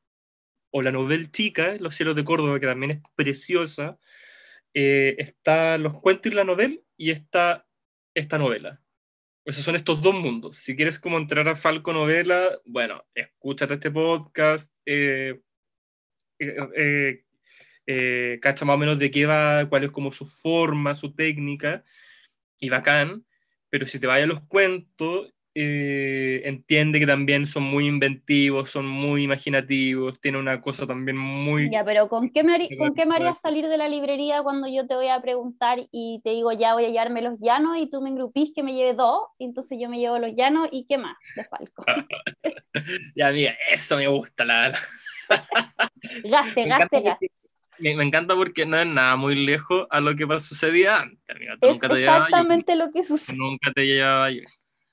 o la novela chica, Los cielos de Córdoba, que también es preciosa, eh, está los cuentos y la novela, y está esta novela. O sea, son estos dos mundos. Si quieres como entrar a Falco Novela, bueno, escúchate este podcast, eh, eh, eh, cacha más o menos de qué va, cuál es como su forma, su técnica, y bacán, pero si te vayas a los cuentos, eh, entiende que también son muy inventivos, son muy imaginativos, tiene una cosa también muy... Ya, pero ¿con qué, me ¿con qué me harías salir de la librería cuando yo te voy a preguntar y te digo ya voy a llevarme los llanos y tú me engrupís que me lleve dos, entonces yo me llevo los llanos y qué más de Falco? ya, mira, eso me gusta, la gaste, gaste, gaste. Me, encanta porque no es nada muy lejos a lo que sucedía antes. Es exactamente lo que sucedió. Nunca te llevaba yo.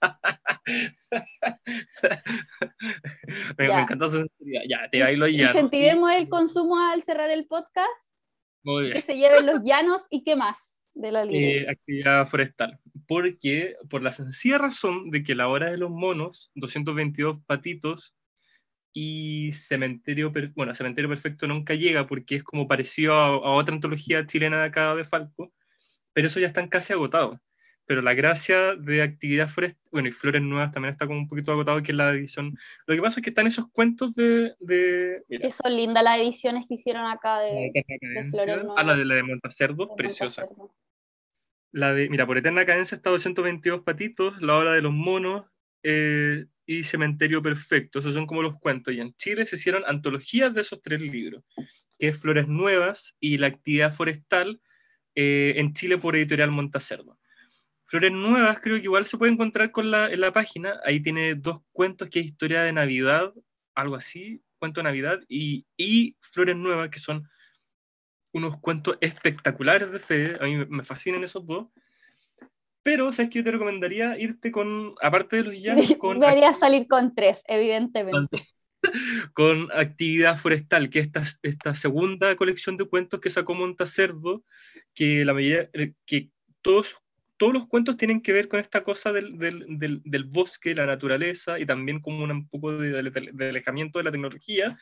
me, encanta su Ya, te bailo ya. Incentivemos el consumo al cerrar el podcast. Que se lleven los llanos y qué más de la eh, actividad forestal. Porque, por la sencilla razón de que la hora de los monos, 222 patitos y Cementerio, bueno, Cementerio Perfecto nunca llega porque es como parecido a, otra antología chilena de acá de Falco, pero eso ya están casi agotados. Pero la gracia de Actividad Forest, bueno, y Flores Nuevas también está como un poquito agotado, que es la edición. Lo que pasa es que están esos cuentos de. de mira. linda las ediciones que hicieron acá de, Flores Nuevas. Ah, la de, la de Montacerdo, preciosa. La de, mira, por Eterna Cadencia está 222 patitos, La Hora de los Monos, eh, y Cementerio Perfecto. Esos son como los cuentos. Y en Chile se hicieron antologías de esos tres libros, que es Flores Nuevas y La Actividad Forestal eh, en Chile por Editorial Montacerdo. Flores Nuevas creo que igual se puede encontrar con la, en la página. Ahí tiene dos cuentos que es Historia de Navidad, algo así, cuento de Navidad, y, y Flores Nuevas, que son unos cuentos espectaculares de Fede. A mí me fascinan esos dos. Pero, ¿sabes que Yo te recomendaría irte con, aparte de los llanos, con... Debería salir con tres, evidentemente. Con Actividad Forestal, que es esta, esta segunda colección de cuentos que sacó Montacervo, que la mayoría, eh, que todos, todos los cuentos tienen que ver con esta cosa del, del, bosque, la naturaleza, y también como un poco de alejamiento de la tecnología,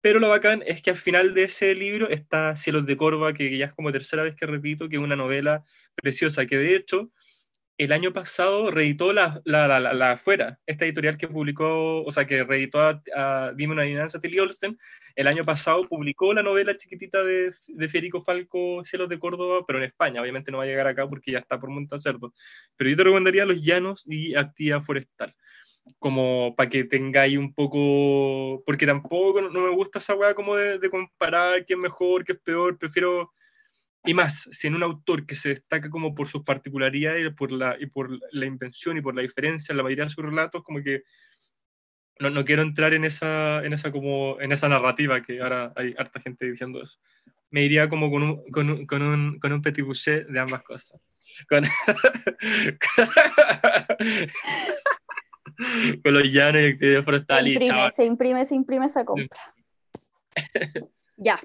pero lo bacán es que al final de ese libro está Cielos de Corva, que ya es como tercera vez que repito, que es una novela preciosa, que de hecho el año pasado reeditó la, la, afuera, esta editorial que publicó, o sea, que reeditó a, Dime una dinámica, Tilly Olsen, el año pasado publicó la novela chiquitita de, de, Federico Falco, Cielos de Córdoba, pero en España, obviamente no va a llegar acá porque ya está por Montacerdo, pero yo te recomendaría Los Llanos y Actividad Forestal, como para que tengáis un poco, porque tampoco no me gusta esa weá como de, de comparar qué es mejor, qué es peor, prefiero y más, si en un autor que se destaca como por sus particularidades, por la, y por la invención y por la diferencia en la mayoría de sus relatos, como que no, no, quiero entrar en esa, en, esa como, en esa narrativa que ahora hay harta gente diciendo eso. Me iría como con un, con con un, con un petit boucher de ambas cosas. Con... los llanos y actividades forestales. Se imprime, se imprime, se imprime esa compra. ya,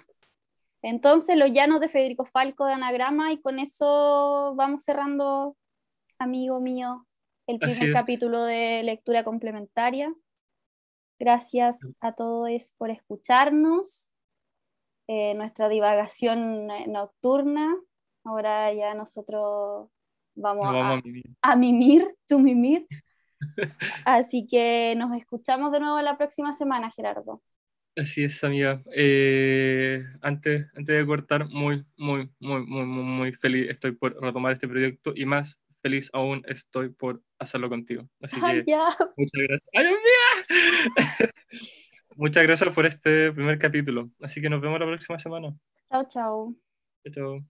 entonces, Los Llanos de Federico Falco de Anagrama, y con eso vamos cerrando, amigo mío, el primer capítulo de lectura complementaria. Gracias a todos por escucharnos. Eh, nuestra divagación eh, nocturna. Ahora ya nosotros vamos, a, a mimir, tu mimir. Así que nos escuchamos de nuevo la próxima semana, Gerardo. Así es, amiga. Eh, antes, antes de cortar, muy, muy, muy, muy, muy, feliz estoy por retomar este proyecto y más feliz aún estoy por hacerlo contigo. Así que muchas gracias. muchas gracias por este primer capítulo. Así que nos vemos la próxima semana. Chao, chao. Chao,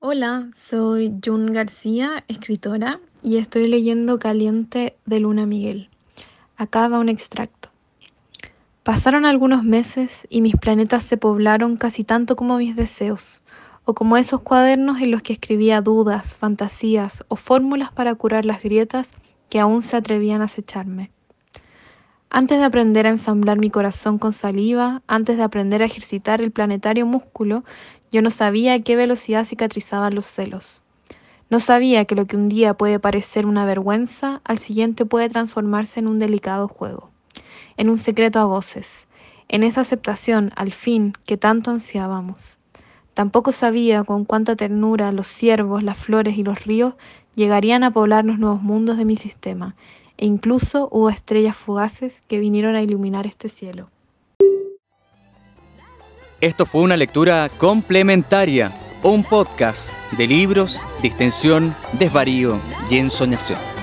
Hola, soy Jun García, escritora, y estoy leyendo Caliente de Luna Miguel. Acá va un extracto. Pasaron algunos meses y mis planetas se poblaron casi tanto como mis deseos, o como esos cuadernos en los que escribía dudas, fantasías o fórmulas para curar las grietas que aún se atrevían a acecharme. Antes de aprender a ensamblar mi corazón con saliva, antes de aprender a ejercitar el planetario músculo, yo no sabía a qué velocidad cicatrizaban los celos. No sabía que lo que un día puede parecer una vergüenza, al siguiente puede transformarse en un delicado juego en un secreto a voces, en esa aceptación, al fin, que tanto ansiábamos. Tampoco sabía con cuánta ternura los ciervos, las flores y los ríos llegarían a poblar los nuevos mundos de mi sistema, e incluso hubo estrellas fugaces que vinieron a iluminar este cielo. Esto fue una lectura complementaria, un podcast de libros, distensión, desvarío y ensoñación.